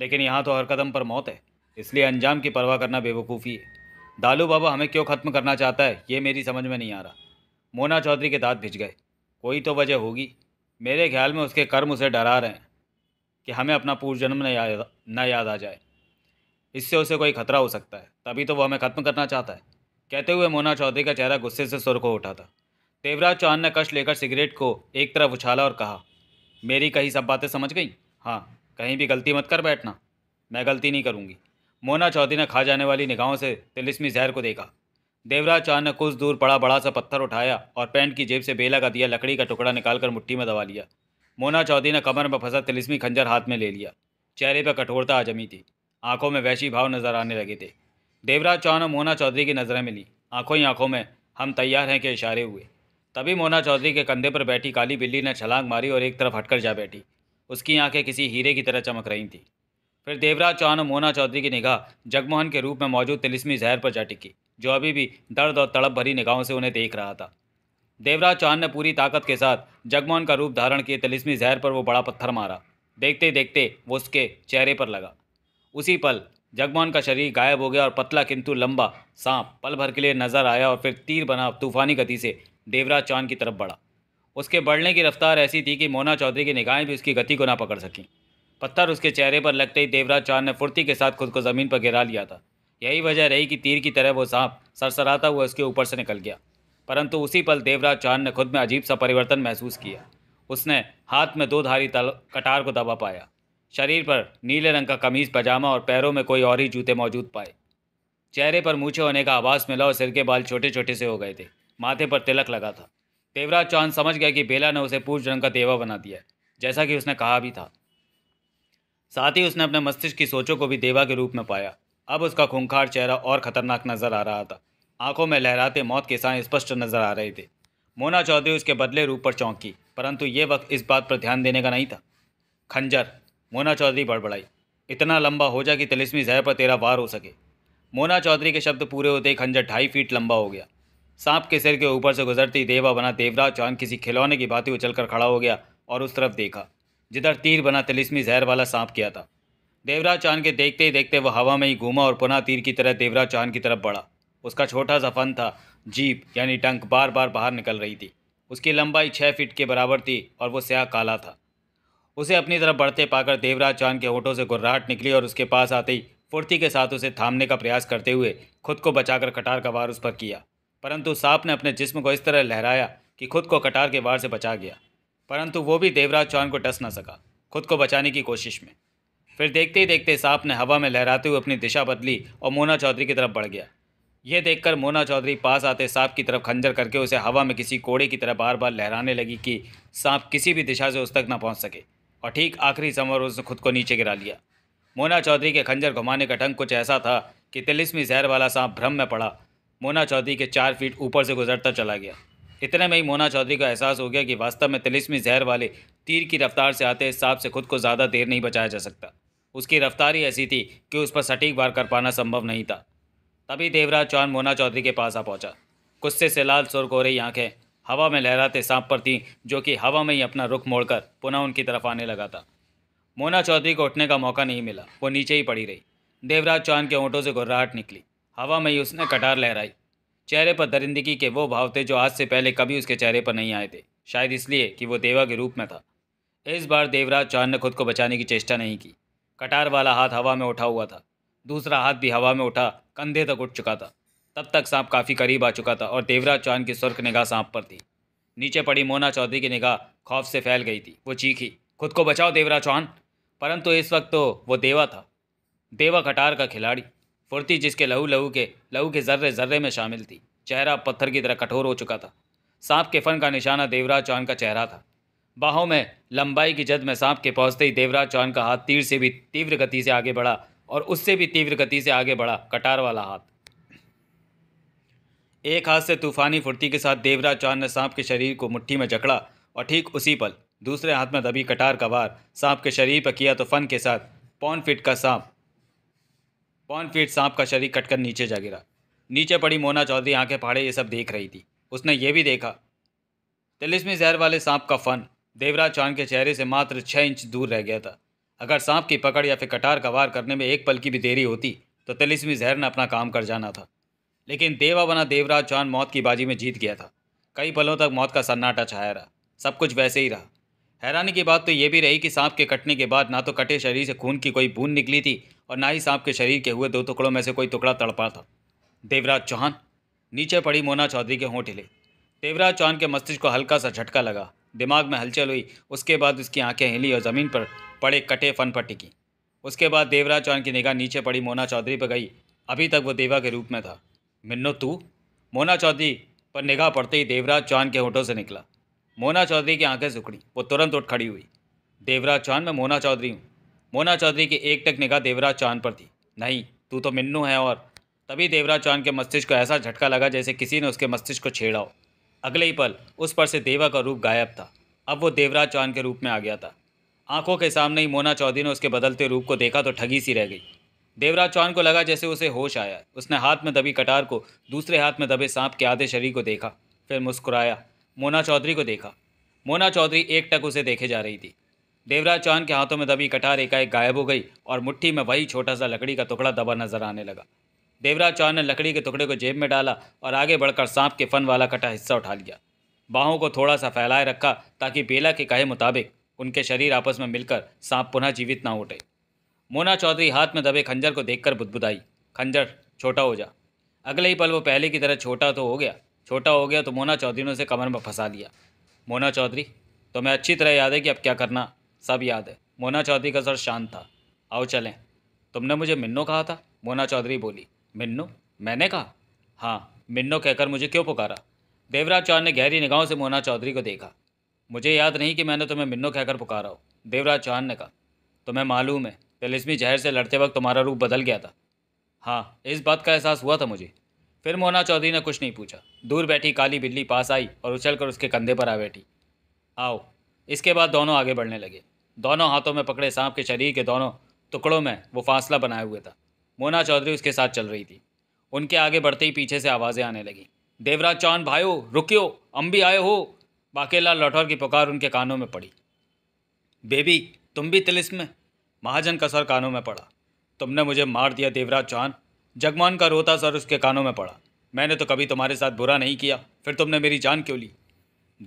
लेकिन यहाँ तो हर कदम पर मौत है इसलिए अंजाम की परवाह करना बेवकूफ़ी है दालू बाबा हमें क्यों ख़त्म करना चाहता है ये मेरी समझ में नहीं आ रहा मोना चौधरी के दांत भिज गए कोई तो वजह होगी मेरे ख्याल में उसके कर्म उसे डरा रहे हैं कि हमें अपना पूर्व जन्म न याद न याद आ जाए इससे उसे कोई खतरा हो सकता है तभी तो वो हमें ख़त्म करना चाहता है कहते हुए मोना चौधरी का चेहरा गुस्से से सुर हो उठा था देवराज चौहान ने कष्ट लेकर सिगरेट को एक तरफ उछाला और कहा मेरी कही सब बातें समझ गई हाँ कहीं भी गलती मत कर बैठना मैं गलती नहीं करूँगी मोना चौधरी ने खा जाने वाली निगाहों से तिलिस्मी जहर को देखा देवराज चौहान ने कुछ दूर पड़ा बड़ा सा पत्थर उठाया और पैंट की जेब से बेला का दिया लकड़ी का टुकड़ा निकालकर मुट्ठी में दबा लिया मोना चौधरी ने कमर में फंसा तिलिस्मी खंजर हाथ में ले लिया चेहरे पर कठोरता आजमी थी आंखों में वैशी भाव नजर आने लगे थे देवराज चौहान और मोना चौधरी की नज़रें मिली आंखों ही आंखों में हम तैयार हैं के इशारे हुए तभी मोना चौधरी के कंधे पर बैठी काली बिल्ली ने छलांग मारी और एक तरफ हटकर जा बैठी उसकी आंखें किसी हीरे की तरह चमक रही थीं फिर देवराज चौहान और मोना चौधरी की निगाह जगमोहन के रूप में मौजूद तिलिस्मी जहर पर जा टिकी जो अभी भी दर्द और तड़प भरी निगाहों से उन्हें देख रहा था देवराज चौहान ने पूरी ताकत के साथ जगमोहन का रूप धारण किए तिलिस्मी जहर पर वो बड़ा पत्थर मारा देखते देखते वो उसके चेहरे पर लगा उसी पल जगमोहन का शरीर गायब हो गया और पतला किंतु लंबा सांप पल भर के लिए नजर आया और फिर तीर बना तूफानी गति से देवराज चांद की तरफ बढ़ा उसके बढ़ने की रफ्तार ऐसी थी कि मोना चौधरी की निगाहें भी उसकी गति को ना पकड़ सकें पत्थर उसके चेहरे पर लगते ही देवराज चांद ने फुर्ती के साथ खुद को ज़मीन पर गिरा लिया था यही वजह रही कि तीर की तरह वो सांप सरसराता हुआ उसके ऊपर से निकल गया परंतु उसी पल देवराज चांद ने खुद में अजीब सा परिवर्तन महसूस किया उसने हाथ में दो धारी कटार को दबा पाया शरीर पर नीले रंग का कमीज पजामा और पैरों में कोई और ही जूते मौजूद पाए चेहरे पर मूछे होने का आवाज मिला और सिर के बाल छोटे छोटे से हो गए थे माथे पर तिलक लगा था देवराज चौहान समझ गया कि बेला ने उसे पूज रंग का देवा बना दिया जैसा कि उसने कहा भी था साथ ही उसने अपने मस्तिष्क की सोचों को भी देवा के रूप में पाया अब उसका खूंखार चेहरा और खतरनाक नजर आ रहा था आंखों में लहराते मौत के साथ स्पष्ट नजर आ रहे थे मोना चौधरी उसके बदले रूप पर चौंकी परंतु ये वक्त इस बात पर ध्यान देने का नहीं था खंजर मोना चौधरी बड़बड़ाई इतना लंबा हो जा कि तलिसमी जहर पर तेरा वार हो सके मोना चौधरी के शब्द पूरे होते ही खंजर ढाई फीट लंबा हो गया सांप के सिर के ऊपर से गुजरती देवा बना देवराज चौहान किसी खिलौने की भांति उछलकर खड़ा हो गया और उस तरफ देखा जिधर तीर बना तिलिस्मी जहर वाला सांप किया था देवराज चौहान के देखते ही देखते वह हवा में ही घूमा और पुनः तीर की तरह देवराज चौहान की तरफ बढ़ा उसका छोटा सा फन था जीप यानी टंक बार बार बाहर निकल रही थी उसकी लंबाई छः फीट के बराबर थी और वो स्याह काला था उसे अपनी तरफ बढ़ते पाकर देवराज चांद के होठों से गुर्राहट निकली और उसके पास आते ही फुर्ती के साथ उसे थामने का प्रयास करते हुए खुद को बचाकर कटार का वार उस पर किया परंतु सांप ने अपने जिस्म को इस तरह लहराया कि खुद को कटार के वार से बचा गया परंतु वो भी देवराज चौहान को डस न सका खुद को बचाने की कोशिश में फिर देखते ही देखते सांप ने हवा में लहराते हुए अपनी दिशा बदली और मोना चौधरी की तरफ बढ़ गया यह देखकर मोना चौधरी पास आते सांप की तरफ खंजर करके उसे हवा में किसी कोड़े की तरह बार बार लहराने लगी कि सांप किसी भी दिशा से उस तक न पहुंच सके और ठीक आखिरी समय उसने खुद को नीचे गिरा लिया मोना चौधरी के खंजर घुमाने का ढंग कुछ ऐसा था कि तिलिस्मी जहर वाला सांप भ्रम में पड़ा मोना चौधरी के चार फीट ऊपर से गुजरता चला गया इतने में ही मोना चौधरी का एहसास हो गया कि वास्तव में तिलिस्मी जहर वाले तीर की रफ्तार से आते इस सांप से खुद को ज़्यादा देर नहीं बचाया जा सकता उसकी रफ्तार ही ऐसी थी कि उस पर सटीक वार कर पाना संभव नहीं था तभी देवराज चौहान मोना चौधरी के पास आ पहुँचा गुस्से से लाल सुर्ख हो रही आँखें हवा में लहराते सांप पर थी जो कि हवा में ही अपना रुख मोड़कर पुनः उनकी तरफ आने लगा था मोना चौधरी को उठने का मौका नहीं मिला वो नीचे ही पड़ी रही देवराज चौहान के ओंटों से गुर्राहट निकली हवा में ही उसने कटार लहराई चेहरे पर दरिंदगी के वो भाव थे जो आज से पहले कभी उसके चेहरे पर नहीं आए थे शायद इसलिए कि वो देवा के रूप में था इस बार देवराज चौहान ने खुद को बचाने की चेष्टा नहीं की कटार वाला हाथ हवा में उठा हुआ था दूसरा हाथ भी हवा में उठा कंधे तक उठ चुका था तब तक सांप काफ़ी करीब आ चुका था और देवराज चौहान की सुर्ख निगाह सांप पर थी नीचे पड़ी मोना चौधरी की निगाह खौफ से फैल गई थी वो चीखी खुद को बचाओ देवराज चौहान परंतु इस वक्त तो वो देवा था देवा कटार का खिलाड़ी फुर्ती जिसके लहू लहू के लहू के जर्रे जर्रे में शामिल थी चेहरा पत्थर की तरह कठोर हो चुका था सांप के फन का निशाना देवराज चौहान का चेहरा था बाहों में लंबाई की जद में सांप के पहुंचते ही देवराज चौहान का हाथ तीर से भी तीव्र गति से आगे बढ़ा और उससे भी तीव्र गति से आगे बढ़ा कटार वाला हाथ एक हाथ से तूफानी फुर्ती के साथ देवराज चौहान ने सांप के शरीर को मुट्ठी में जकड़ा और ठीक उसी पल दूसरे हाथ में दबी कटार का वार सांप के शरीर पर किया तो फन के साथ पौन फीट का सांप पौन फीट सांप का शरीर कटकर नीचे जा गिरा नीचे पड़ी मोना चौधरी आंखें फाड़े ये सब देख रही थी उसने ये भी देखा तिलिस्मी जहर वाले सांप का फन देवराज चौहान के चेहरे से मात्र छः इंच दूर रह गया था अगर सांप की पकड़ या फिर कटार का वार करने में एक पल की भी देरी होती तो तिलिस्मी जहर ने अपना काम कर जाना था लेकिन देवा बना देवराज चौहान मौत की बाजी में जीत गया था कई पलों तक मौत का सन्नाटा छाया रहा सब कुछ वैसे ही रहा हैरानी की बात तो ये भी रही कि सांप के कटने के बाद ना तो कटे शरीर से खून की कोई बूंद निकली थी और ना ही सांप के शरीर के हुए दो टुकड़ों में से कोई टुकड़ा तड़पा था देवराज चौहान नीचे पड़ी मोना चौधरी के होंठ हिले देवराज चौहान के मस्तिष्क को हल्का सा झटका लगा दिमाग में हलचल हुई उसके बाद उसकी आंखें हिली और ज़मीन पर पड़े कटे फन पर टिकी उसके बाद देवराज चौहान की निगाह नीचे पड़ी मोना चौधरी पर गई अभी तक वो देवा के रूप में था मिन्नो तू मोना चौधरी पर निगाह पड़ते ही देवराज चौहान के होठों से निकला मोना चौधरी की आंखें सुखड़ी वो तुरंत उठ खड़ी हुई देवराज चौहान मैं मोना चौधरी हूँ मोना चौधरी की एक टक निगाह देवराज चौहान पर थी नहीं तू तो मिन्नू है और तभी देवराज चौहान के मस्तिष्क को ऐसा झटका लगा जैसे किसी ने उसके मस्तिष्क को छेड़ा हो अगले ही पल उस पर से देवा का रूप गायब था अब वो देवराज चौहान के रूप में आ गया था आंखों के सामने ही मोना चौधरी ने उसके बदलते रूप को देखा तो ठगी सी रह गई देवराज चौहान को लगा जैसे उसे होश आया उसने हाथ में दबी कटार को दूसरे हाथ में दबे सांप के आधे शरीर को देखा फिर मुस्कुराया मोना चौधरी को देखा मोना चौधरी एक टक उसे देखे जा रही थी देवराज चौहान के हाथों में दबी कटार एकाएक गायब हो गई और मुट्ठी में वही छोटा सा लकड़ी का टुकड़ा दबा नजर आने लगा देवराज चौहान ने लकड़ी के टुकड़े को जेब में डाला और आगे बढ़कर सांप के फन वाला कटा हिस्सा उठा लिया बाहों को थोड़ा सा फैलाए रखा ताकि बेला के कहे मुताबिक उनके शरीर आपस में मिलकर सांप पुनः जीवित ना उठे मोना चौधरी हाथ में दबे खंजर को देखकर बुदबुदाई खंजर छोटा हो जा अगले ही पल वो पहले की तरह छोटा तो हो गया छोटा हो गया तो मोना चौधरी ने उसे कमर में फंसा लिया मोना चौधरी तो मैं अच्छी तरह याद है कि अब क्या करना सब याद है मोना चौधरी का सर शांत था आओ चलें तुमने मुझे मिन्नो कहा था मोना चौधरी बोली मिन्नो मैंने कहा हाँ मिन्नो कहकर मुझे क्यों पुकारा देवराज चौहान ने गहरी निगाहों से मोना चौधरी को देखा मुझे याद नहीं कि मैंने तुम्हें मिन्नो कहकर पुकारा हो देवराज चौहान ने कहा तुम्हें मालूम है तिलिस्मी जहर से लड़ते वक्त तुम्हारा रूप बदल गया था हाँ इस बात का एहसास हुआ था मुझे फिर मोना चौधरी ने कुछ नहीं पूछा दूर बैठी काली बिल्ली पास आई और कर उसके कंधे पर आ बैठी आओ इसके बाद दोनों आगे बढ़ने लगे दोनों हाथों में पकड़े सांप के शरीर के दोनों टुकड़ों में वो फासला बनाए हुए था मोना चौधरी उसके साथ चल रही थी उनके आगे बढ़ते ही पीछे से आवाज़ें आने लगीं देवराज चौहान भाइयो रुकियो अम्बी आए हो बाकेलाल लठौर की पुकार उनके कानों में पड़ी बेबी तुम भी तिलिस्म में महाजन का सर कानों में पड़ा तुमने मुझे मार दिया देवराज चौहान जगमान का रोता सर उसके कानों में पड़ा मैंने तो कभी तुम्हारे साथ बुरा नहीं किया फिर तुमने मेरी जान क्यों ली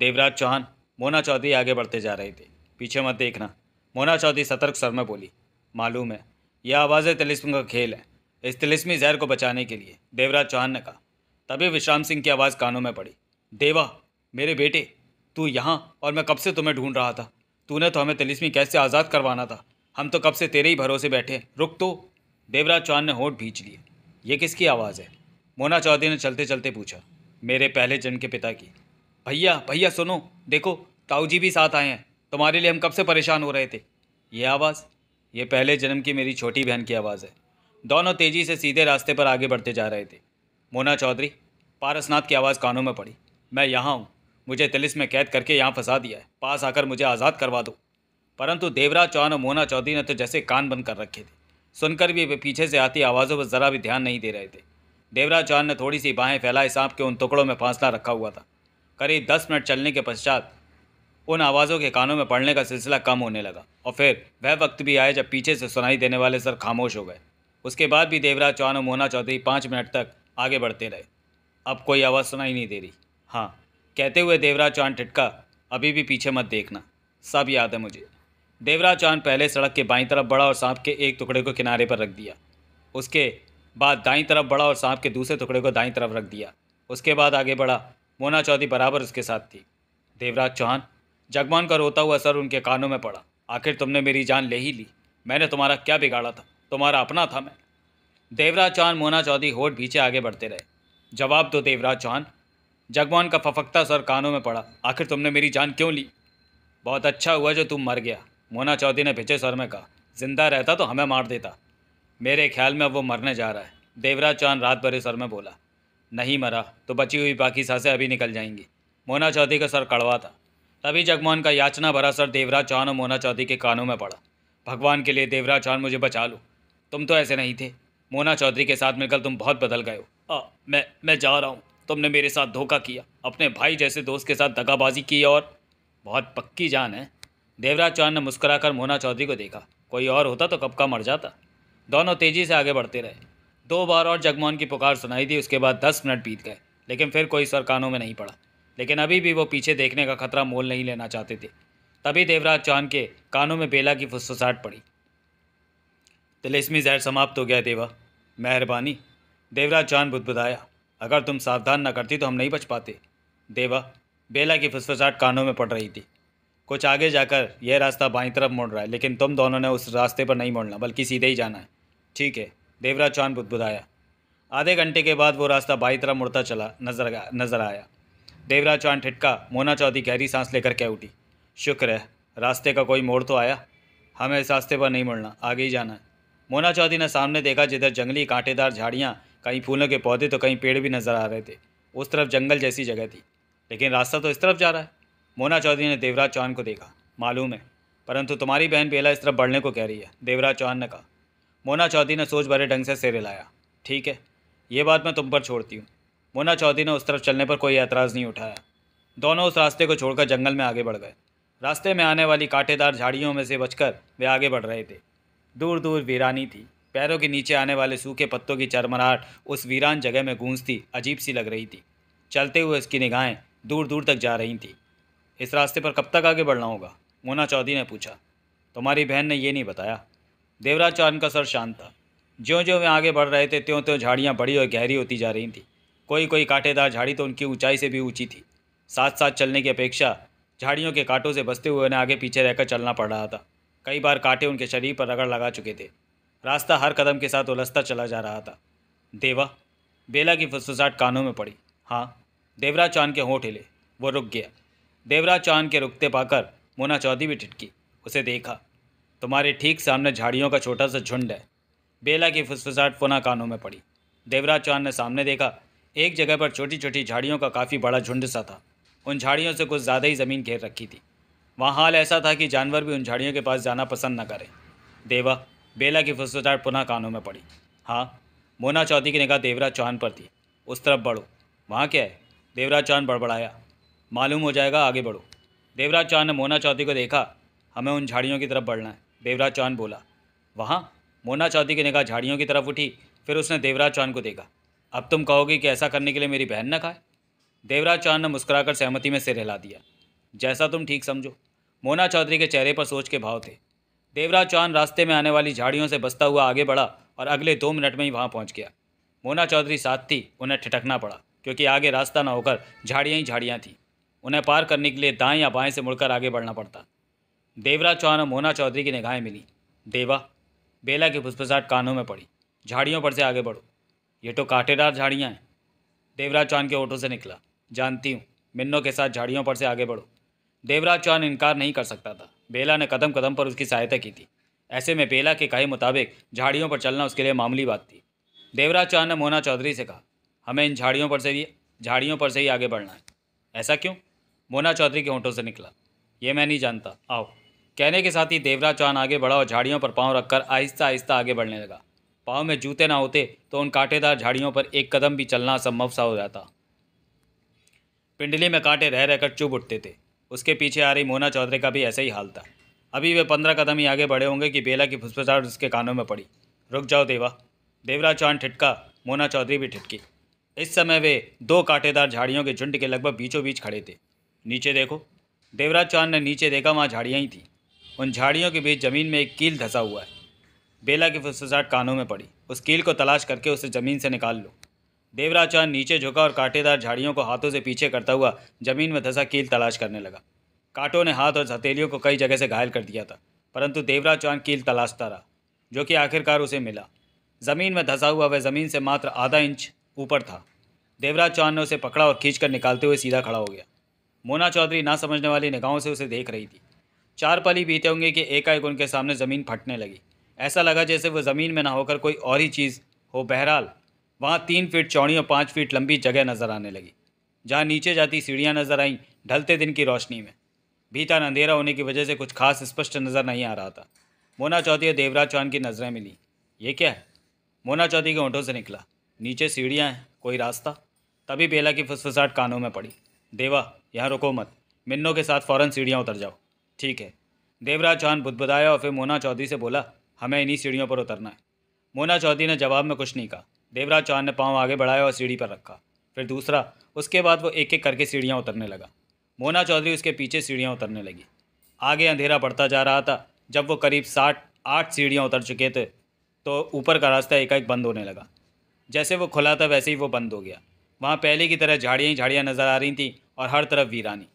देवराज चौहान मोना चौधरी आगे बढ़ते जा रहे थे पीछे मत देखना मोना चौधरी सतर्क सर में बोली मालूम है यह आवाज़ें तिलिस्म का खेल है इस तिलिस्मी जहर को बचाने के लिए देवराज चौहान ने कहा तभी विश्राम सिंह की आवाज़ कानों में पड़ी देवा मेरे बेटे तू यहाँ और मैं कब से तुम्हें ढूंढ रहा था तूने तो हमें तिलिस्मी कैसे आज़ाद करवाना था हम तो कब से तेरे ही भरोसे बैठे रुक तो देवराज चौहान ने होठ भींच लिए ये किसकी आवाज़ है मोना चौधरी ने चलते चलते पूछा मेरे पहले जन्म के पिता की भैया भैया सुनो देखो ताऊ जी भी साथ आए हैं तुम्हारे लिए हम कब से परेशान हो रहे थे ये आवाज़ ये पहले जन्म की मेरी छोटी बहन की आवाज़ है दोनों तेज़ी से सीधे रास्ते पर आगे बढ़ते जा रहे थे मोना चौधरी पारसनाथ की आवाज़ कानों में पड़ी मैं यहाँ हूँ मुझे तिलिस में कैद करके यहाँ फंसा दिया है पास आकर मुझे आज़ाद करवा दो परंतु देवराज चौहान और मोना चौधरी ने तो जैसे कान बंद कर रखे थे सुनकर भी वे पीछे से आती आवाज़ों पर ज़रा भी ध्यान नहीं दे रहे थे देवराज चौहान ने थोड़ी सी बाहें फैलाए सांप के उन टुकड़ों में फांसला रखा हुआ था करीब दस मिनट चलने के पश्चात उन आवाज़ों के कानों में पड़ने का सिलसिला कम होने लगा और फिर वह वक्त भी आया जब पीछे से सुनाई देने वाले सर खामोश हो गए उसके बाद भी देवराज चौहान और मोना चौधरी पाँच मिनट तक आगे बढ़ते रहे अब कोई आवाज़ सुनाई नहीं दे रही हाँ कहते हुए देवराज चौहान टिटका अभी भी पीछे मत देखना सब याद है मुझे देवराज चौहान पहले सड़क के बाईं तरफ बढ़ा और सांप के एक टुकड़े को किनारे पर रख दिया उसके बाद दाईं तरफ बढ़ा और सांप के दूसरे टुकड़े को दाईं तरफ रख दिया उसके बाद आगे बढ़ा मोना चौधरी बराबर उसके साथ थी देवराज चौहान जगमान का रोता हुआ सर उनके कानों में पड़ा आखिर तुमने मेरी जान ले ही ली मैंने तुम्हारा क्या बिगाड़ा था तुम्हारा अपना था मैं देवराज चौहान मोना चौधरी होठ पीछे आगे बढ़ते रहे जवाब दो देवराज चौहान जगमान का फफकता सर कानों में पड़ा आखिर तुमने मेरी जान क्यों ली बहुत अच्छा हुआ जो तुम मर गया मोना चौधरी ने पिछे स्वर में कहा जिंदा रहता तो हमें मार देता मेरे ख्याल में अब वो मरने जा रहा है देवराज चौहान रात भरे स्वर में बोला नहीं मरा तो बची हुई बाकी सांसें अभी निकल जाएंगी मोना चौधरी का सर कड़वा था तभी जगमोहन का याचना भरा सर देवराज चौहान और मोना चौधरी के कानों में पड़ा भगवान के लिए देवराज चौहान मुझे बचा लो तुम तो ऐसे नहीं थे मोना चौधरी के साथ मिलकर तुम बहुत बदल गए हो आ मैं मैं जा रहा हूँ तुमने मेरे साथ धोखा किया अपने भाई जैसे दोस्त के साथ दगाबाजी की और बहुत पक्की जान है देवराज चौहान ने मुस्कुराकर मोना चौधरी को देखा कोई और होता तो कब का मर जाता दोनों तेजी से आगे बढ़ते रहे दो बार और जगमोहन की पुकार सुनाई दी उसके बाद दस मिनट बीत गए लेकिन फिर कोई स्वर कानों में नहीं पड़ा लेकिन अभी भी वो पीछे देखने का खतरा मोल नहीं लेना चाहते थे तभी देवराज चौहान के कानों में बेला की फुसफुसाहट पड़ी तिलिस्मी जहर समाप्त हो गया देवा मेहरबानी देवराज चौहान बुदबुदाया अगर तुम सावधान न करती तो हम नहीं बच पाते देवा बेला की फुसफुसाहट कानों में पड़ रही थी कुछ आगे जाकर यह रास्ता बाई तरफ मुड़ रहा है लेकिन तुम दोनों ने उस रास्ते पर नहीं मुड़ना बल्कि सीधे ही जाना है ठीक है देवराज चांद बुदबुदाया आधे घंटे के बाद वो रास्ता बाई तरफ मुड़ता चला नजर नजर आया देवराज चौहान ठिटका मोना चौधरी गहरी सांस लेकर कह उठी शुक्र है रास्ते का कोई मोड़ तो आया हमें इस रास्ते पर नहीं मुड़ना आगे ही जाना है मोना चौधरी ने सामने देखा जिधर जंगली कांटेदार झाड़ियाँ कहीं फूलों के पौधे तो कहीं पेड़ भी नजर आ रहे थे उस तरफ जंगल जैसी जगह थी लेकिन रास्ता तो इस तरफ जा रहा है मोना चौधरी ने देवराज चौहान को देखा मालूम है परंतु तुम्हारी बहन बेला इस तरफ बढ़ने को कह रही है देवराज चौहान ने कहा मोना चौधरी ने सोच भरे ढंग से सिर हिलाया ठीक है ये बात मैं तुम पर छोड़ती हूँ मोना चौधरी ने उस तरफ चलने पर कोई एतराज़ नहीं उठाया दोनों उस रास्ते को छोड़कर जंगल में आगे बढ़ गए रास्ते में आने वाली कांटेदार झाड़ियों में से बचकर वे आगे बढ़ रहे थे दूर दूर वीरानी थी पैरों के नीचे आने वाले सूखे पत्तों की चरमराहट उस वीरान जगह में गूंजती अजीब सी लग रही थी चलते हुए उसकी निगाहें दूर दूर तक जा रही थीं इस रास्ते पर कब तक आगे बढ़ना होगा मोना चौधरी ने पूछा तुम्हारी बहन ने यह नहीं बताया देवराज चौहान का सर शांत था ज्यों ज्यों वे आगे बढ़ रहे थे त्यों त्यों झाड़ियाँ बड़ी और गहरी होती जा रही थीं कोई कोई कांटेदार झाड़ी तो उनकी ऊंचाई से भी ऊंची थी साथ साथ चलने की अपेक्षा झाड़ियों के कांटों से बसते हुए उन्हें आगे पीछे रहकर चलना पड़ रहा था कई बार कांटे उनके शरीर पर रगड़ लगा चुके थे रास्ता हर कदम के साथ उलझता चला जा रहा था देवा बेला की फुसफुसाहट कानों में पड़ी हाँ देवराज चांद के होंठ हिले वो रुक गया देवराज चांद के रुकते पाकर मोना चौधरी भी टिटकी उसे देखा तुम्हारे ठीक सामने झाड़ियों का छोटा सा झुंड है बेला की फुसफुसाहट पुनः कानों में पड़ी देवराज चौहान ने सामने देखा एक जगह पर छोटी छोटी झाड़ियों का काफ़ी बड़ा झुंड सा था उन झाड़ियों से कुछ ज़्यादा ही ज़मीन घेर रखी थी वहाँ हाल ऐसा था कि जानवर भी उन झाड़ियों के पास जाना पसंद न करें देवा बेला की फुसफुसाहट पुनः कानों में पड़ी हाँ मोना चौधरी की निगाह देवराज चौहान पर थी उस तरफ बढ़ो वहाँ क्या है देवराज चौहान बड़बड़ाया मालूम हो जाएगा आगे बढ़ो देवराज चांद ने मोना चौधरी को देखा हमें उन झाड़ियों की तरफ बढ़ना है देवराज चांद बोला वहाँ मोना चौधरी की निगाह झाड़ियों की तरफ उठी फिर उसने देवराज चांद को देखा अब तुम कहोगे कि ऐसा करने के लिए मेरी बहन न खाए देवराज चांद ने मुस्कुराकर सहमति में सिर हिला दिया जैसा तुम ठीक समझो मोना चौधरी के चेहरे पर सोच के भाव थे देवराज चांद रास्ते में आने वाली झाड़ियों से बसता हुआ आगे बढ़ा और अगले दो मिनट में ही वहाँ पहुँच गया मोना चौधरी साथ थी उन्हें ठिठकना पड़ा क्योंकि आगे रास्ता न होकर झाड़ियाँ ही झाड़ियाँ थीं उन्हें पार करने के लिए दाएं या बाएं से मुड़कर आगे बढ़ना पड़ता देवराज चौहान और मोना चौधरी की निगाहें मिली देवा बेला की फुसफुसाहट कानों में पड़ी झाड़ियों पर से आगे बढ़ो ये तो कांटेदार झाड़ियाँ हैं देवराज चौहान के ऑटो से निकला जानती हूँ मिन्नों के साथ झाड़ियों पर से आगे बढ़ो देवराज चौहान इनकार नहीं कर सकता था बेला ने कदम कदम पर उसकी सहायता की थी ऐसे में बेला के कहे मुताबिक झाड़ियों पर चलना उसके लिए मामूली बात थी देवराज चौहान ने मोना चौधरी से कहा हमें इन झाड़ियों पर से ही झाड़ियों पर से ही आगे बढ़ना है ऐसा क्यों मोना चौधरी के होंठों से निकला ये मैं नहीं जानता आओ कहने के साथ ही देवराज चौहान आगे बढ़ा और झाड़ियों पर पाँव रखकर आहिस्ता आहिस्ता आगे बढ़ने लगा पाँव में जूते ना होते तो उन कांटेदार झाड़ियों पर एक कदम भी चलना असंभव सा हो जाता पिंडली में कांटे रह रहकर चुभ उठते थे उसके पीछे आ रही मोना चौधरी का भी ऐसा ही हाल था अभी वे पंद्रह कदम ही आगे बढ़े होंगे कि बेला की फुसफुसाहट उसके कानों में पड़ी रुक जाओ देवा देवराज चौहान ठिटका मोना चौधरी भी ठिटकी इस समय वे दो कांटेदार झाड़ियों के झुंड के लगभग बीचों बीच खड़े थे नीचे देखो देवराज चौहान ने नीचे देखा वहाँ झाड़ियाँ ही थीं उन झाड़ियों के बीच ज़मीन में एक कील धंसा हुआ है बेला की फुसफुसाहट कानों में पड़ी उस कील को तलाश करके उसे ज़मीन से निकाल लो देवराज चांद नीचे झुका और कांटेदार झाड़ियों को हाथों से पीछे करता हुआ ज़मीन में धंसा कील तलाश करने लगा कांटों ने हाथ और हथेलियों को कई जगह से घायल कर दिया था परंतु देवराज चौहान कील तलाशता रहा जो कि आखिरकार उसे मिला ज़मीन में धंसा हुआ वह ज़मीन से मात्र आधा इंच ऊपर था देवराज चौहान ने उसे पकड़ा और खींचकर निकालते हुए सीधा खड़ा हो गया मोना चौधरी ना समझने वाली निगाहों से उसे देख रही थी चार पल ही बीते होंगे कि एकाएक उनके सामने ज़मीन फटने लगी ऐसा लगा जैसे वो ज़मीन में ना होकर कोई और ही चीज़ हो बहरहाल वहाँ तीन फीट चौड़ी और पाँच फीट लंबी जगह नजर आने लगी जहाँ नीचे जाती सीढ़ियाँ नजर आईं ढलते दिन की रोशनी में भीतर अंधेरा होने की वजह से कुछ खास स्पष्ट नज़र नहीं आ रहा था मोना चौधरी और देवराज चौहान की नज़रें मिली ये क्या है मोना चौधरी के होंठों से निकला नीचे सीढ़ियाँ हैं कोई रास्ता तभी बेला की फुसफुसाहट कानों में पड़ी देवा यहाँ रुको मत मिन्नो के साथ फ़ौरन सीढ़ियाँ उतर जाओ ठीक है देवराज चौहान बुदबुदाया और फिर मोना चौधरी से बोला हमें इन्हीं सीढ़ियों पर उतरना है मोना चौधरी ने जवाब में कुछ नहीं कहा देवराज चौहान ने पाँव आगे बढ़ाया और सीढ़ी पर रखा फिर दूसरा उसके बाद वो एक एक करके सीढ़ियाँ उतरने लगा मोना चौधरी उसके पीछे सीढ़ियाँ उतरने लगी आगे अंधेरा बढ़ता जा रहा था जब वो करीब साठ आठ सीढ़ियाँ उतर चुके थे तो ऊपर का रास्ता एकाएक बंद होने लगा जैसे वो खुला था वैसे ही वो बंद हो गया वहाँ पहले की तरह झाड़ियाँ ही झाड़ियाँ नज़र आ रही थीं और हर तरफ वीरानी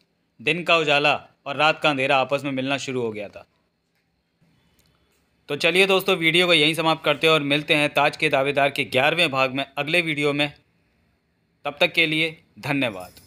दिन का उजाला और रात का अंधेरा आपस में मिलना शुरू हो गया था तो चलिए दोस्तों वीडियो को यहीं समाप्त करते हैं और मिलते हैं ताज के दावेदार के ग्यारहवें भाग में अगले वीडियो में तब तक के लिए धन्यवाद